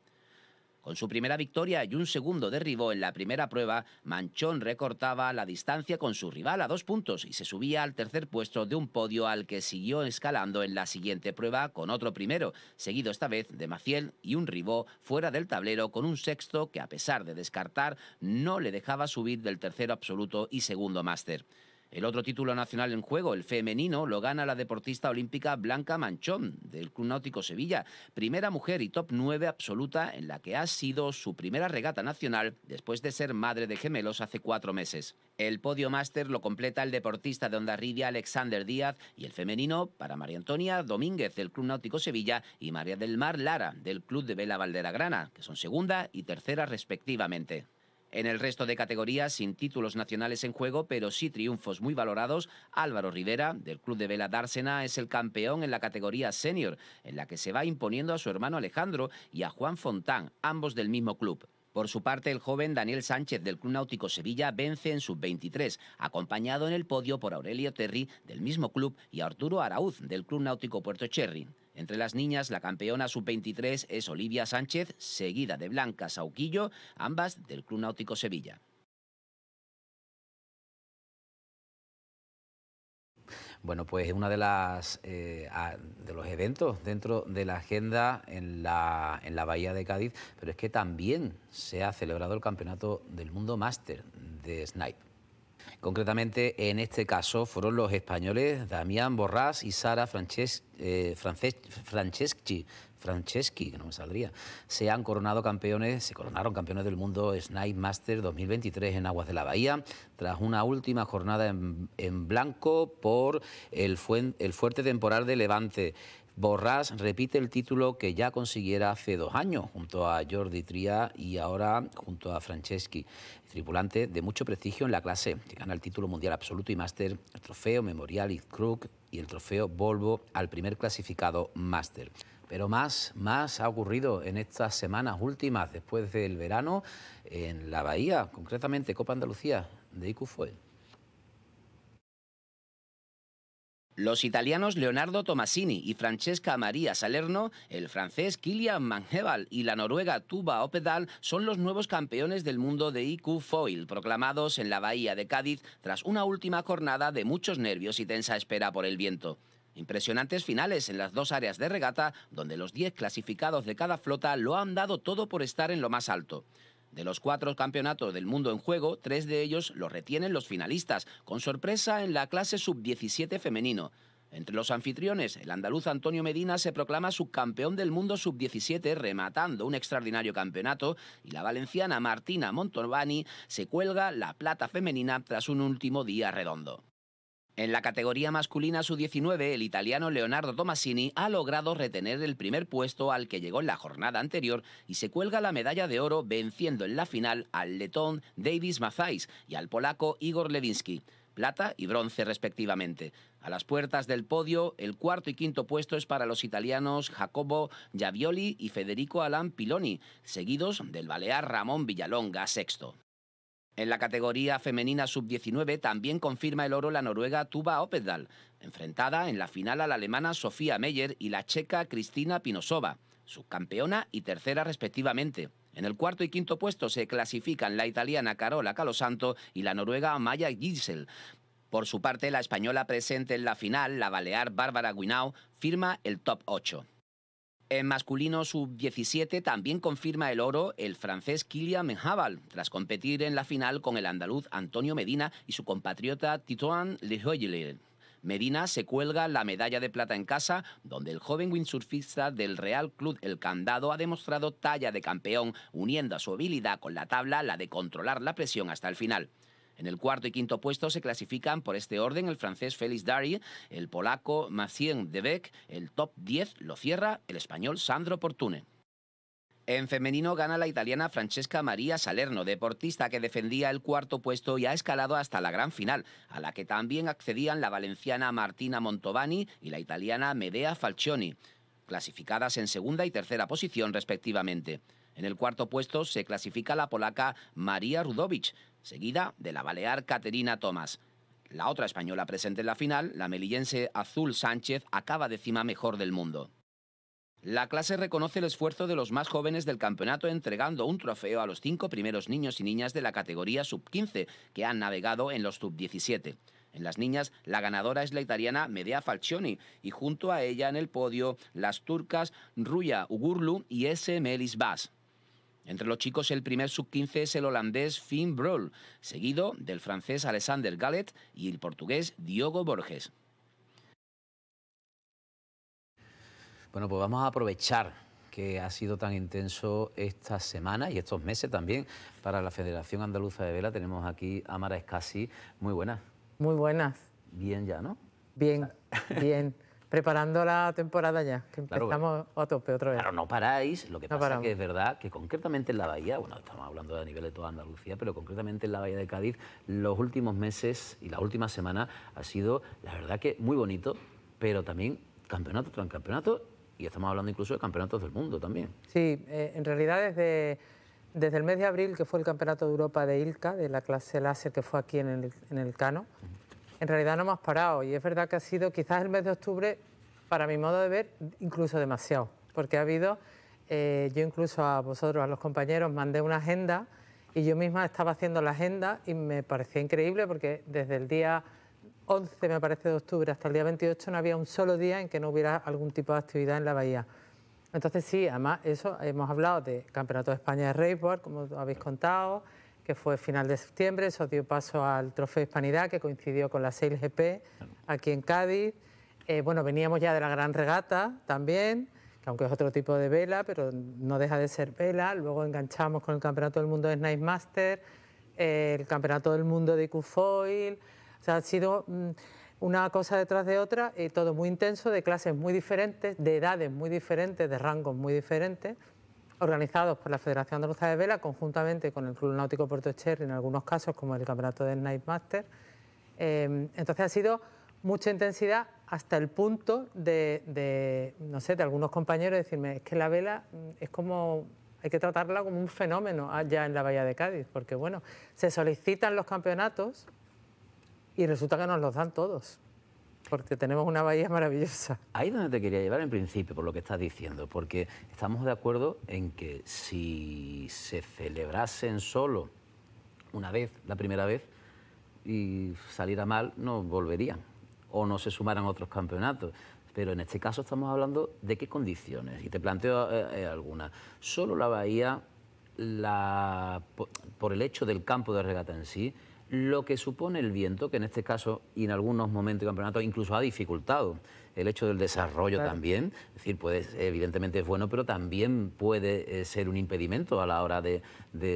Con su primera victoria y un segundo derribó en la primera prueba, Manchón recortaba la distancia con su rival a dos puntos y se subía al tercer puesto de un podio al que siguió escalando en la siguiente prueba con otro primero, seguido esta vez de Maciel y un Ribó fuera del tablero con un sexto que a pesar de descartar no le dejaba subir del tercero absoluto y segundo máster. El otro título nacional en juego, el femenino, lo gana la deportista olímpica Blanca Manchón, del Club Náutico Sevilla, primera mujer y top 9 absoluta en la que ha sido su primera regata nacional después de ser madre de gemelos hace cuatro meses. El podio máster lo completa el deportista de Ondarribia Alexander Díaz y el femenino para María Antonia Domínguez del Club Náutico Sevilla y María del Mar Lara del Club de Vela Valderagrana, que son segunda y tercera respectivamente. En el resto de categorías, sin títulos nacionales en juego, pero sí triunfos muy valorados, Álvaro Rivera, del Club de Vela Dársena, es el campeón en la categoría senior, en la que se va imponiendo a su hermano Alejandro y a Juan Fontán, ambos del mismo club. Por su parte, el joven Daniel Sánchez del Club Náutico Sevilla vence en sub-23, acompañado en el podio por Aurelio Terry del mismo club y Arturo Arauz del Club Náutico Puerto Cherry. Entre las niñas, la campeona sub-23 es Olivia Sánchez, seguida de Blanca Sauquillo, ambas del Club Náutico Sevilla. Bueno, pues uno de, eh, de los eventos dentro de la agenda en la, Bahía de Cádiz, pero es que también se ha celebrado el Campeonato del Mundo Máster de Snipe. Concretamente, en este caso, fueron los españoles Damián Borrás y Sara eh, Franceschi Franceschi, que no me saldría, se han coronado campeones, se coronaron campeones del mundo Snipe Master 2023 en Aguas de la Bahía, tras una última jornada en, blanco por el, fuerte temporal de Levante. Borrás repite el título que ya consiguiera hace dos años junto a Jordi Tria y ahora junto a Franceschi, tripulante de mucho prestigio en la clase, que gana el título mundial absoluto y máster, el trofeo Memorial y Crook y el trofeo Volvo al primer clasificado máster. Pero más, más ha ocurrido en estas semanas últimas, después del verano, en la Bahía, concretamente Copa Andalucía de Foil. Los italianos Leonardo Tomasini y Francesca María Salerno, el francés Kilian Mangeval y la noruega Tuba Opedal son los nuevos campeones del mundo de IQ Foil, proclamados en la bahía de Cádiz tras una última jornada de muchos nervios y tensa espera por el viento. Impresionantes finales en las dos áreas de regata, donde los 10 clasificados de cada flota lo han dado todo por estar en lo más alto. De los cuatro campeonatos del mundo en juego, tres de ellos los retienen los finalistas, con sorpresa en la clase sub-17 femenino. Entre los anfitriones, el andaluz Antonio Medina se proclama subcampeón del mundo sub-17, rematando un extraordinario campeonato, y la valenciana Martina Montorbani se cuelga la plata femenina tras un último día redondo. En la categoría masculina sub-19, el italiano Leonardo Tomasini ha logrado retener el primer puesto al que llegó en la jornada anterior y se cuelga la medalla de oro venciendo en la final al letón Davis Mazais y al polaco Igor Levinsky, plata y bronce respectivamente. A las puertas del podio, el cuarto y quinto puesto es para los italianos Jacobo Giavioli y Federico Alan Piloni, seguidos del balear Ramón Villalonga sexto. En la categoría femenina sub-19 también confirma el oro la noruega Tuba Opedal, enfrentada en la final a la alemana Sofía Meyer y la checa Cristina Pinosova, subcampeona y tercera respectivamente. En el cuarto y quinto puesto se clasifican la italiana Carola Calosanto y la noruega Maya Gisel. Por su parte, la española presente en la final, la balear Bárbara Guinau firma el top 8. En masculino sub-17 también confirma el oro el francés Kylian Menjabal, tras competir en la final con el andaluz Antonio Medina y su compatriota Titoan Lejoyler. Medina se cuelga la medalla de plata en casa, donde el joven windsurfista del Real Club El Candado ha demostrado talla de campeón, uniendo a su habilidad con la tabla la de controlar la presión hasta el final. En el cuarto y quinto puesto se clasifican por este orden el francés Félix Dari, el polaco Macien Debec, el top 10 lo cierra el español Sandro Portune. En femenino gana la italiana Francesca María Salerno, deportista que defendía el cuarto puesto y ha escalado hasta la gran final, a la que también accedían la valenciana Martina Montovani y la italiana Medea Falcioni, clasificadas en segunda y tercera posición respectivamente. En el cuarto puesto se clasifica la polaca María Rudovic seguida de la balear Caterina Tomás. La otra española presente en la final, la melillense Azul Sánchez, acaba décima mejor del mundo. La clase reconoce el esfuerzo de los más jóvenes del campeonato entregando un trofeo a los cinco primeros niños y niñas de la categoría sub-15 que han navegado en los sub-17. En las niñas, la ganadora es la italiana Medea Falcioni y junto a ella en el podio las turcas Ruya Ugurlu y S. Melis Bas. Entre los chicos, el primer sub-15 es el holandés Finn Brol, seguido del francés Alexander Gallet y el portugués Diogo Borges. Bueno, pues vamos a aprovechar que ha sido tan intenso esta semana y estos meses también para la Federación Andaluza de Vela. Tenemos aquí a Mara Escasi. Muy buenas. Muy buenas. Bien ya, ¿no? Bien, bien. Preparando la temporada ya, que empezamos a tope otra vez. Claro, no paráis, lo que pasa es que es verdad que concretamente en la Bahía, bueno, estamos hablando a nivel de toda Andalucía, pero concretamente en la Bahía de Cádiz, los últimos meses y la última semana ha sido, la verdad que muy bonito, pero también campeonato tras campeonato, y estamos hablando incluso de campeonatos del mundo también. Sí, eh, en realidad desde, el mes de abril, que fue el campeonato de Europa de ILCA, de la clase láser que fue aquí en el, Cano, en realidad no hemos parado y es verdad que ha sido quizás el mes de octubre, para mi modo de ver, incluso demasiado, porque ha habido, eh, yo incluso a vosotros, a los compañeros, mandé una agenda y yo misma estaba haciendo la agenda y me parecía increíble porque desde el día 11, me parece, de octubre hasta el día 28 no había un solo día en que no hubiera algún tipo de actividad en la bahía. Entonces sí, además eso, hemos hablado de Campeonato de España de Raceboard, como habéis contado, que fue final de septiembre, eso dio paso al Trofeo Hispanidad, que coincidió con la 6GP aquí en Cádiz. Eh, bueno, veníamos ya de la Gran Regata también, que aunque es otro tipo de vela, pero no deja de ser vela. Luego enganchamos con el Campeonato del Mundo de Snipe Master, el Campeonato del Mundo de IQFoil. O sea, ha sido mm, una cosa detrás de otra, y todo muy intenso, de clases muy diferentes, de edades muy diferentes, de rangos muy diferentes organizados por la Federación Andaluza de Vela, conjuntamente con el Club Náutico Puerto Echer, en algunos casos, como el Campeonato del Night Master. Em, entonces ha sido mucha intensidad hasta el punto de, de, no sé, de algunos compañeros decirme, es que la vela mm, es como, hay que tratarla como un fenómeno allá ah, en la Bahía de Cádiz, porque bueno, se solicitan los campeonatos y resulta que nos los dan todos porque tenemos una bahía maravillosa. Ahí es donde te quería llevar en principio, por lo que estás diciendo, porque estamos de acuerdo en que si se celebrasen solo una vez, la primera vez, y saliera mal, no volverían o no se sumaran otros campeonatos. Pero en este caso estamos hablando de qué condiciones, y te planteo eh, eh, algunas. Solo la bahía, por el hecho del campo de regata en sí, lo que supone el viento, que en este caso y en algunos momentos de campeonato incluso ha dificultado el hecho del desarrollo también. Es decir, pues, evidentemente es bueno, pero también puede eh, ser un impedimento a la hora de,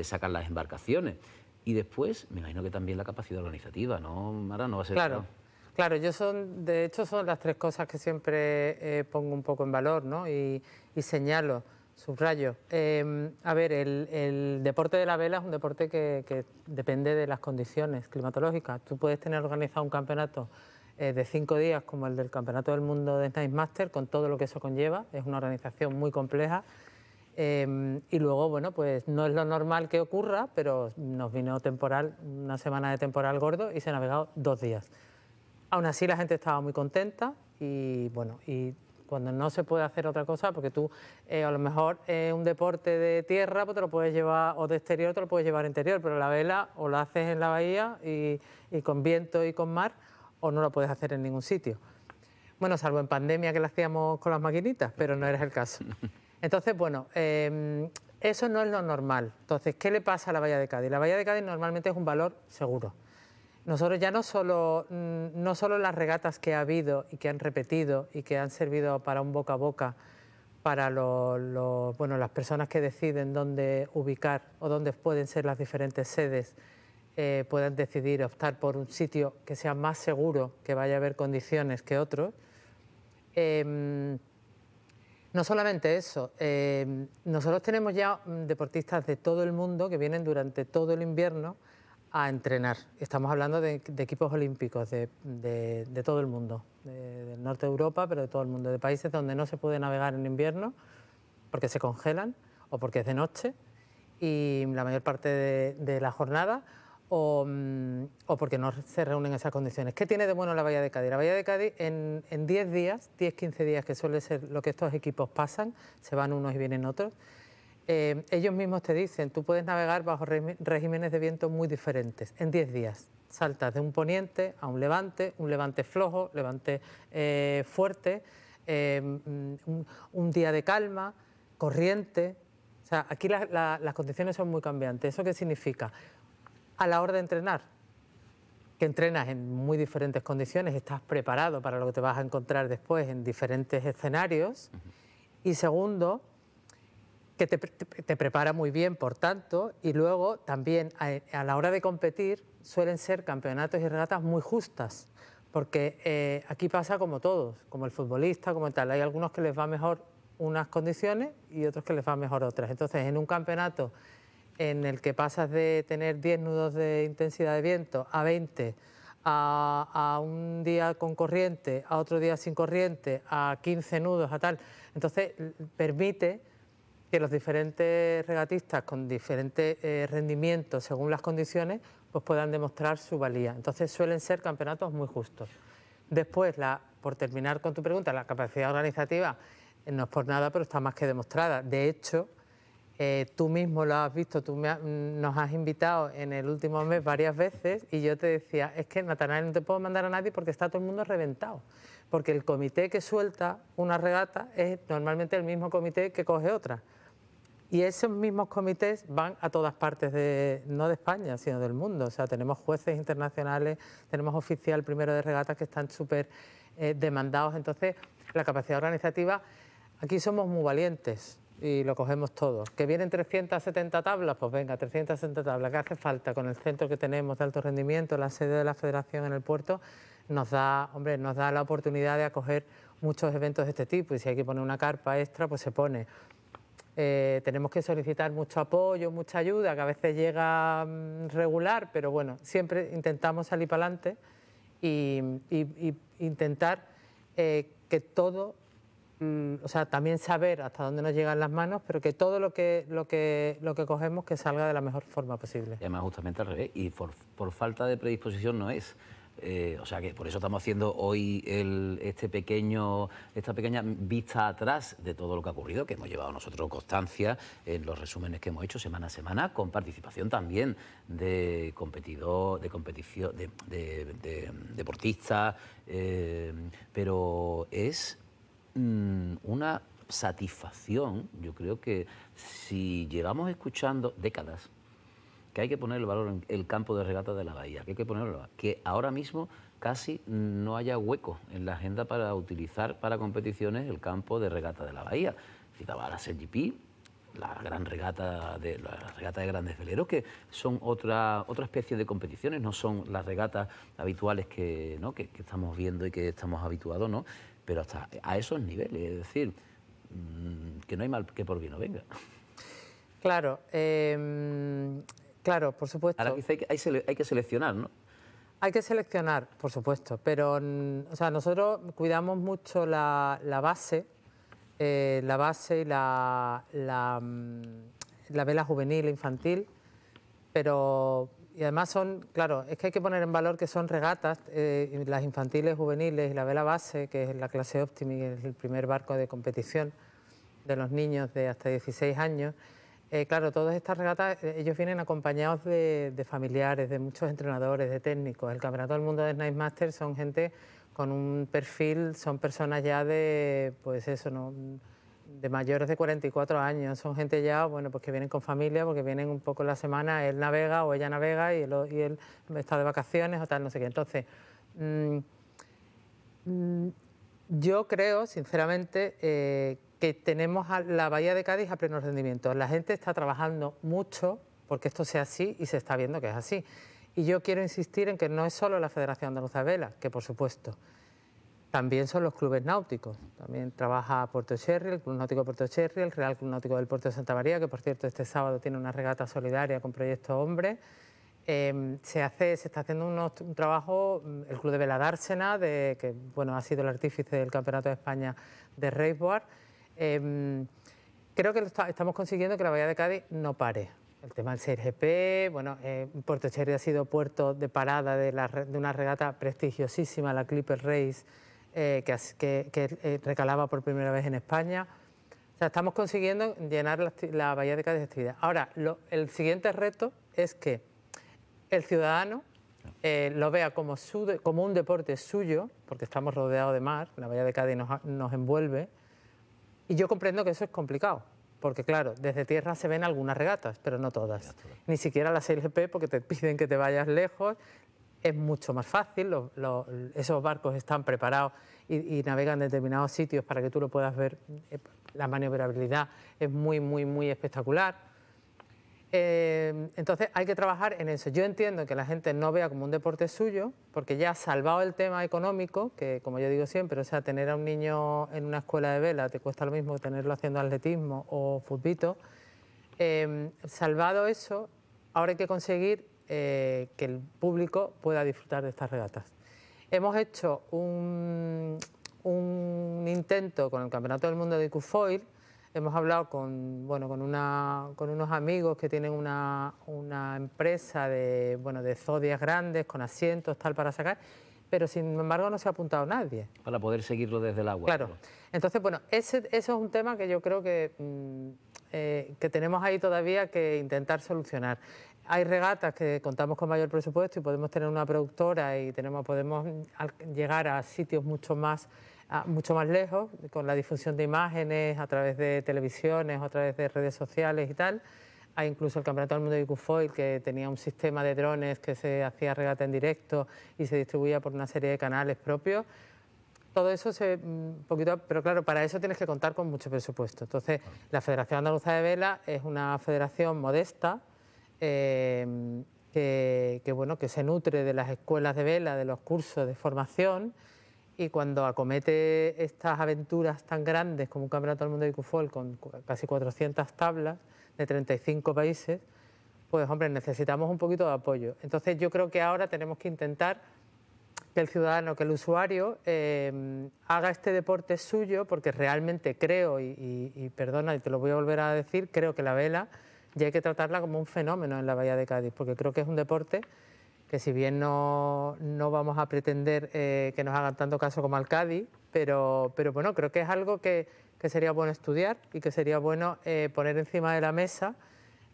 sacar las embarcaciones. Y después, me imagino que también la capacidad organizativa, ¿no, Mara? No va a ser... Claro. Claro, yo son, de hecho son las tres cosas que siempre eh, pongo un poco en valor ¿no? y señalo. Subrayo. Em, a ver, el, deporte de la vela es un deporte que, depende de las condiciones climatológicas. Tú puedes tener organizado un campeonato eh, de cinco días, como el del Campeonato del Mundo de Snipe Master, con todo lo que eso conlleva. Es una organización muy compleja. Em, y luego, bueno, pues no es lo normal que ocurra, pero nos vino temporal, una semana de temporal gordo y se han navegado dos días. Aún así, la gente estaba muy contenta y, bueno, y cuando no se puede hacer otra cosa, porque tú eh, a lo mejor es eh, un deporte de tierra pues te lo puedes llevar, o de exterior te lo puedes llevar interior, pero la vela o la haces en la bahía y, con viento y con mar, o no lo puedes hacer en ningún sitio. Bueno, salvo en pandemia que la hacíamos con las maquinitas, pero no era el caso. Entonces, bueno, em, eso no es lo normal. Entonces, ¿qué le pasa a la Bahía de Cádiz? La Bahía de Cádiz normalmente es un valor seguro. Nosotros ya no solo, mm, no solo las regatas que ha habido y que han repetido y que han servido para un boca a boca para bueno, las personas que deciden dónde ubicar o dónde pueden ser las diferentes sedes, eh, puedan decidir optar por un sitio que sea más seguro, que vaya a haber condiciones que otros. Em, no solamente eso, em, nosotros tenemos ya mm, deportistas de todo el mundo que vienen durante todo el invierno a entrenar. Estamos hablando de, equipos olímpicos de, todo el mundo, del norte de Europa, pero de todo el mundo, de países donde no se puede navegar en invierno porque se congelan o porque es de noche y la mayor parte de, la jornada mm, o, porque no se reúnen esas condiciones. ¿Qué tiene de bueno la Bahía de Cádiz? La Bahía de Cádiz en, en 10 días, 10-15 días, que suele ser lo que estos equipos pasan, se van unos y vienen otros, eh, ellos mismos te dicen, tú puedes navegar bajo regímenes de viento muy diferentes, en 10 días. Saltas de un poniente a un levante, un levante flojo, levante eh, fuerte, em, un, día de calma, corriente. O sea, aquí las condiciones son muy cambiantes. ¿Eso qué significa? A la hora de entrenar, que entrenas en muy diferentes condiciones, estás preparado para lo que te vas a encontrar después en diferentes escenarios. Y segundo, que te, prepara muy bien, por tanto, y luego también a, la hora de competir suelen ser campeonatos y regatas muy justas, porque eh, aquí pasa como todos, como el futbolista, como tal, hay algunos que les va mejor unas condiciones y otros que les va mejor otras. Entonces, en un campeonato en el que pasas de tener 10 nudos de intensidad de viento a 20, a, a, un día con corriente, a otro día sin corriente, a 15 nudos, a tal, entonces permite que los diferentes regatistas con diferentes eh, rendimientos según las condiciones pues puedan demostrar su valía. Entonces suelen ser campeonatos muy justos. Después, por terminar con tu pregunta, la capacidad organizativa eh, no es por nada, pero está más que demostrada. De hecho, eh, tú mismo lo has visto, tú mm, nos has invitado en el último mes varias veces y yo te decía, es que Natanael no te puedo mandar a nadie porque está todo el mundo reventado, porque el comité que suelta una regata es normalmente el mismo comité que coge otra. Y esos mismos comités van a todas partes, de, no de España, sino del mundo. O sea, tenemos jueces internacionales, tenemos oficial primero de regatas que están súper eh, demandados. Entonces, la capacidad organizativa, aquí somos muy valientes y lo cogemos todo. ¿Que vienen 370 tablas? Pues venga, 370 tablas. ¿Qué hace falta con el centro que tenemos de alto rendimiento, la sede de la federación en el puerto? Nos da, hombre, nos da la oportunidad de acoger muchos eventos de este tipo y si hay que poner una carpa extra, pues se pone eh, tenemos que solicitar mucho apoyo, mucha ayuda, que a veces llega mm, regular, pero bueno, siempre intentamos salir para adelante y, intentar eh, que todo, mm, o sea, también saber hasta dónde nos llegan las manos, pero que todo lo que, lo que, lo que cogemos que salga de la mejor forma posible. Y además justamente al revés, y por falta de predisposición no es. Eh, o sea que por eso estamos haciendo hoy este pequeño, esta pequeña vista atrás de todo lo que ha ocurrido, que hemos llevado nosotros constancia en los resúmenes que hemos hecho semana a semana, con participación también de competidor, de competición, de, deportistas, eh, pero es mm, una satisfacción, yo creo que si llevamos escuchando décadas, que hay que poner el valor en el campo de regata de la Bahía, que hay que ponerlo, que ahora mismo casi no haya hueco en la agenda para utilizar para competiciones el campo de regata de la Bahía. Citaba la CGP, la gran regata de la regata de grandes veleros que son otra otra especie de competiciones no son las regatas habituales que, estamos viendo y que estamos habituados no pero hasta a esos niveles es decir mm, que no hay mal que por bien no venga claro em, Claro, por supuesto. Ahora quizá hay que, hay, que seleccionar, ¿no? Hay que seleccionar, por supuesto, pero o sea, nosotros cuidamos mucho la, base, eh, la base y la, la, mm, vela juvenil e infantil, pero y además son, claro, es que hay que poner en valor que son regatas, eh, las infantiles juveniles y la vela base, que es la clase óptima que es el primer barco de competición de los niños de hasta 16 años eh, claro, todas estas regatas, eh, ellos vienen acompañados de, familiares, de muchos entrenadores, de técnicos. El Campeonato del Mundo de Nightmaster Master son gente con un perfil, son personas ya de, pues eso, ¿no? de mayores de 44 años. Son gente ya, bueno, pues que vienen con familia, porque vienen un poco la semana, él navega o ella navega y él, está de vacaciones o tal, no sé qué. Entonces, mm, mm, yo creo, sinceramente, eh, que tenemos a la Bahía de Cádiz a pleno rendimiento. La gente está trabajando mucho porque esto sea así y se está viendo que es así. Y yo quiero insistir en que no es solo la Federación Andaluza de Vela, que por supuesto, también son los clubes náuticos. También trabaja Puerto Cherry, el Club Náutico de Puerto Cherry, el Real Club Náutico del Puerto de Santa María, que por cierto este sábado tiene una regata solidaria con Proyecto Hombre. Em, se, hace, se está haciendo un trabajo, mm, el Club de Vela Dársena, de, que bueno, ha sido el artífice del Campeonato de España de Raceboard Em, creo que estamos consiguiendo que la Bahía de Cádiz no pare. El tema del 6GP, bueno, eh, Puerto Cherry ha sido puerto de parada de, una regata prestigiosísima, la Clipper Race, eh, que, que, eh, recalaba por primera vez en España. estamos consiguiendo llenar la, Bahía de Cádiz de actividad. Ahora, el siguiente reto es que el ciudadano lo vea como, como un deporte suyo, porque estamos rodeados de mar, la Bahía de Cádiz nos envuelve, y yo comprendo que eso es complicado, porque claro, desde tierra se ven algunas regatas, pero no todas. Ni siquiera las 6 porque te piden que te vayas lejos, es mucho más fácil, esos barcos están preparados y, y, navegan determinados sitios para que tú lo puedas ver, eh, la maniobrabilidad es muy, muy, muy espectacular. Em, entonces hay que trabajar en eso. Yo entiendo que la gente no vea como un deporte suyo, porque ya ha salvado el tema económico, que como yo digo siempre, o sea, tener a un niño en una escuela de vela te cuesta lo mismo que tenerlo haciendo atletismo o futbito. Em, salvado eso, ahora hay que conseguir eh, que el público pueda disfrutar de estas regatas. Hemos hecho un, un intento con el Campeonato del Mundo de Kufoil... Hemos hablado con, bueno, con, una, con unos amigos que tienen una, empresa de, bueno, de zodias grandes, con asientos, tal, para sacar, pero sin embargo no se ha apuntado nadie. Para poder seguirlo desde el agua. Claro. Entonces, bueno, ese, eso es un tema que yo creo que, mm, eh, que tenemos ahí todavía que intentar solucionar hay regatas que contamos con mayor presupuesto y podemos tener una productora y tenemos, podemos mm, llegar a sitios mucho más mucho más lejos, con la difusión de imágenes a través de televisiones, a través de redes sociales y tal. Hay incluso el Campeonato del Mundo de Icufoil, que tenía un sistema de drones que se hacía regata en directo y se distribuía por una serie de canales propios. Todo eso se mm, poquito, pero claro, para eso tienes que contar con mucho presupuesto. Entonces, la Federación Andaluza de Vela es una federación modesta, em, que, bueno, que se nutre de las escuelas de vela, de los cursos de formación y cuando acomete estas aventuras tan grandes como un campeonato del mundo de kufol con casi 400 tablas de 35 países, pues hombre, necesitamos un poquito de apoyo. Entonces yo creo que ahora tenemos que intentar que el ciudadano, que el usuario em, haga este deporte suyo, porque realmente creo, y, y, perdona, y te lo voy a volver a decir, creo que la vela ya hay que tratarla como un fenómeno en la Bahía de Cádiz, porque creo que es un deporte que si bien no, vamos a pretender eh, que nos hagan tanto caso como al Cádiz, pero, bueno, creo que es algo que, sería bueno estudiar y que sería bueno eh, poner encima de la mesa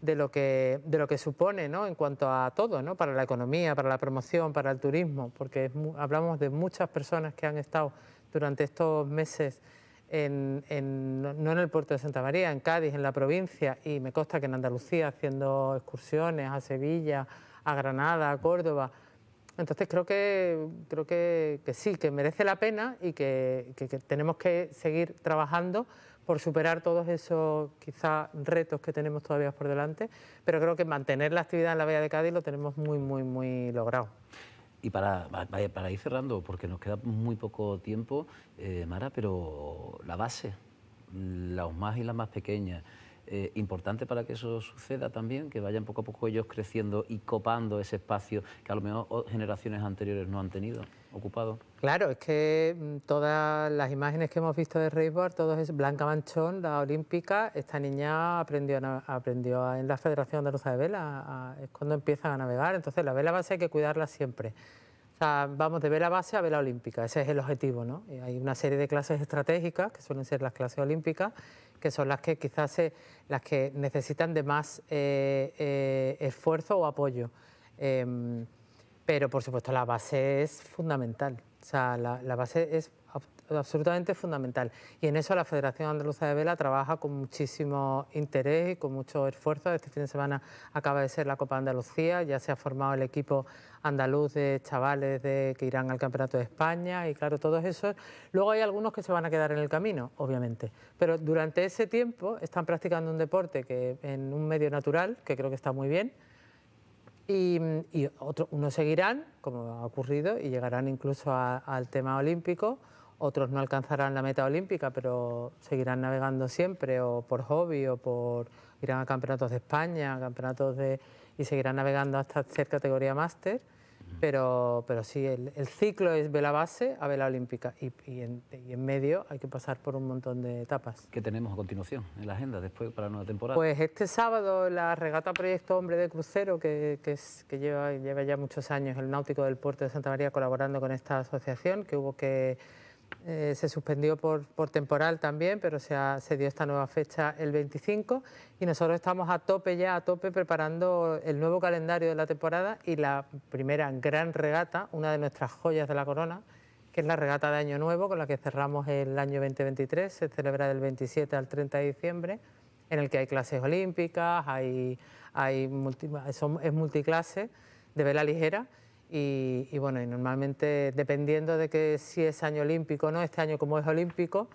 de lo que, lo que supone ¿no? en cuanto a todo, ¿no? para la economía, para la promoción, para el turismo, porque hablamos de muchas personas que han estado durante estos meses en, en, no en el puerto de Santa María, en Cádiz, en la provincia, y me consta que en Andalucía haciendo excursiones a Sevilla, a Granada, a Córdoba. Entonces creo que, creo que, sí, que merece la pena y que, tenemos que seguir trabajando por superar todos esos quizás retos que tenemos todavía por delante, pero creo que mantener la actividad en la Vía de Cádiz lo tenemos muy, muy, muy logrado. Y para, para ir cerrando, porque nos queda muy poco tiempo, eh, Mara, pero la base, las más y las más pequeñas, eh, importante para que eso suceda también, que vayan poco a poco ellos creciendo y copando ese espacio que a lo mejor generaciones anteriores no han tenido ocupado. Claro, es que mm, todas las imágenes que hemos visto de Reisbord, todos es Blanca Manchón, la olímpica, esta niña aprendió, aprendió en la Federación Andaluza de Vela, es cuando empiezan a navegar, entonces la vela base hay que cuidarla siempre. O sea, vamos de vela base a vela olímpica, ese es el objetivo, ¿no? hay una serie de clases estratégicas, que suelen ser las clases olímpicas, que son las que quizás las que necesitan de más eh, eh, esfuerzo o apoyo. Em, pero por supuesto la base es fundamental. O sea, la, base es absolutamente fundamental. Y en eso la Federación Andaluza de Vela trabaja con muchísimo interés y con mucho esfuerzo. Este fin de semana acaba de ser la Copa Andalucía, ya se ha formado el equipo andaluz de chavales de, que irán al Campeonato de España y claro, todos esos. Luego hay algunos que se van a quedar en el camino, obviamente, pero durante ese tiempo están practicando un deporte que en un medio natural, que creo que está muy bien, y, y unos seguirán, como ha ocurrido, y llegarán incluso al tema olímpico otros no alcanzarán la meta olímpica, pero seguirán navegando siempre, o por hobby, o por irán a campeonatos de España, campeonatos de... y seguirán navegando hasta hacer categoría máster. Pero, pero sí, el, ciclo es vela base a vela olímpica y, en, medio hay que pasar por un montón de etapas. ¿Qué tenemos a continuación en la agenda después para la nueva temporada? Pues este sábado la regata Proyecto Hombre de Crucero, que, lleva, lleva ya muchos años el Náutico del Puerto de Santa María colaborando con esta asociación, que hubo que eh, se suspendió por, temporal también, pero se, dio esta nueva fecha el 25 y nosotros estamos a tope ya, a tope preparando el nuevo calendario de la temporada y la primera gran regata, una de nuestras joyas de la corona, que es la regata de Año Nuevo, con la que cerramos el año 2023, se celebra del 27 al 30 de diciembre, en el que hay clases olímpicas, hay, hay es multiclase de vela ligera y, bueno, y normalmente dependiendo de que si es año olímpico o no, este año como es olímpico,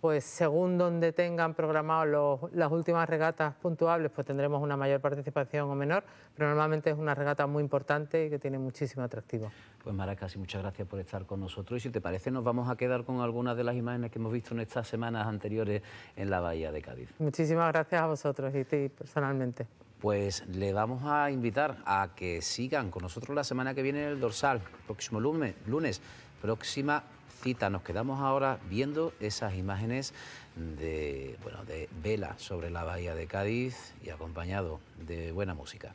pues según donde tengan programados las últimas regatas puntuables, pues tendremos una mayor participación o menor, pero normalmente es una regata muy importante y que tiene muchísimo atractivo. Pues Maracasi, muchas gracias por estar con nosotros y si te parece nos vamos a quedar con algunas de las imágenes que hemos visto en estas semanas anteriores en la Bahía de Cádiz. Muchísimas gracias a vosotros y a ti personalmente pues le vamos a invitar a que sigan con nosotros la semana que viene en el dorsal, próximo lunes, lunes, próxima cita. Nos quedamos ahora viendo esas imágenes de, de vela sobre la bahía de Cádiz y acompañado de buena música.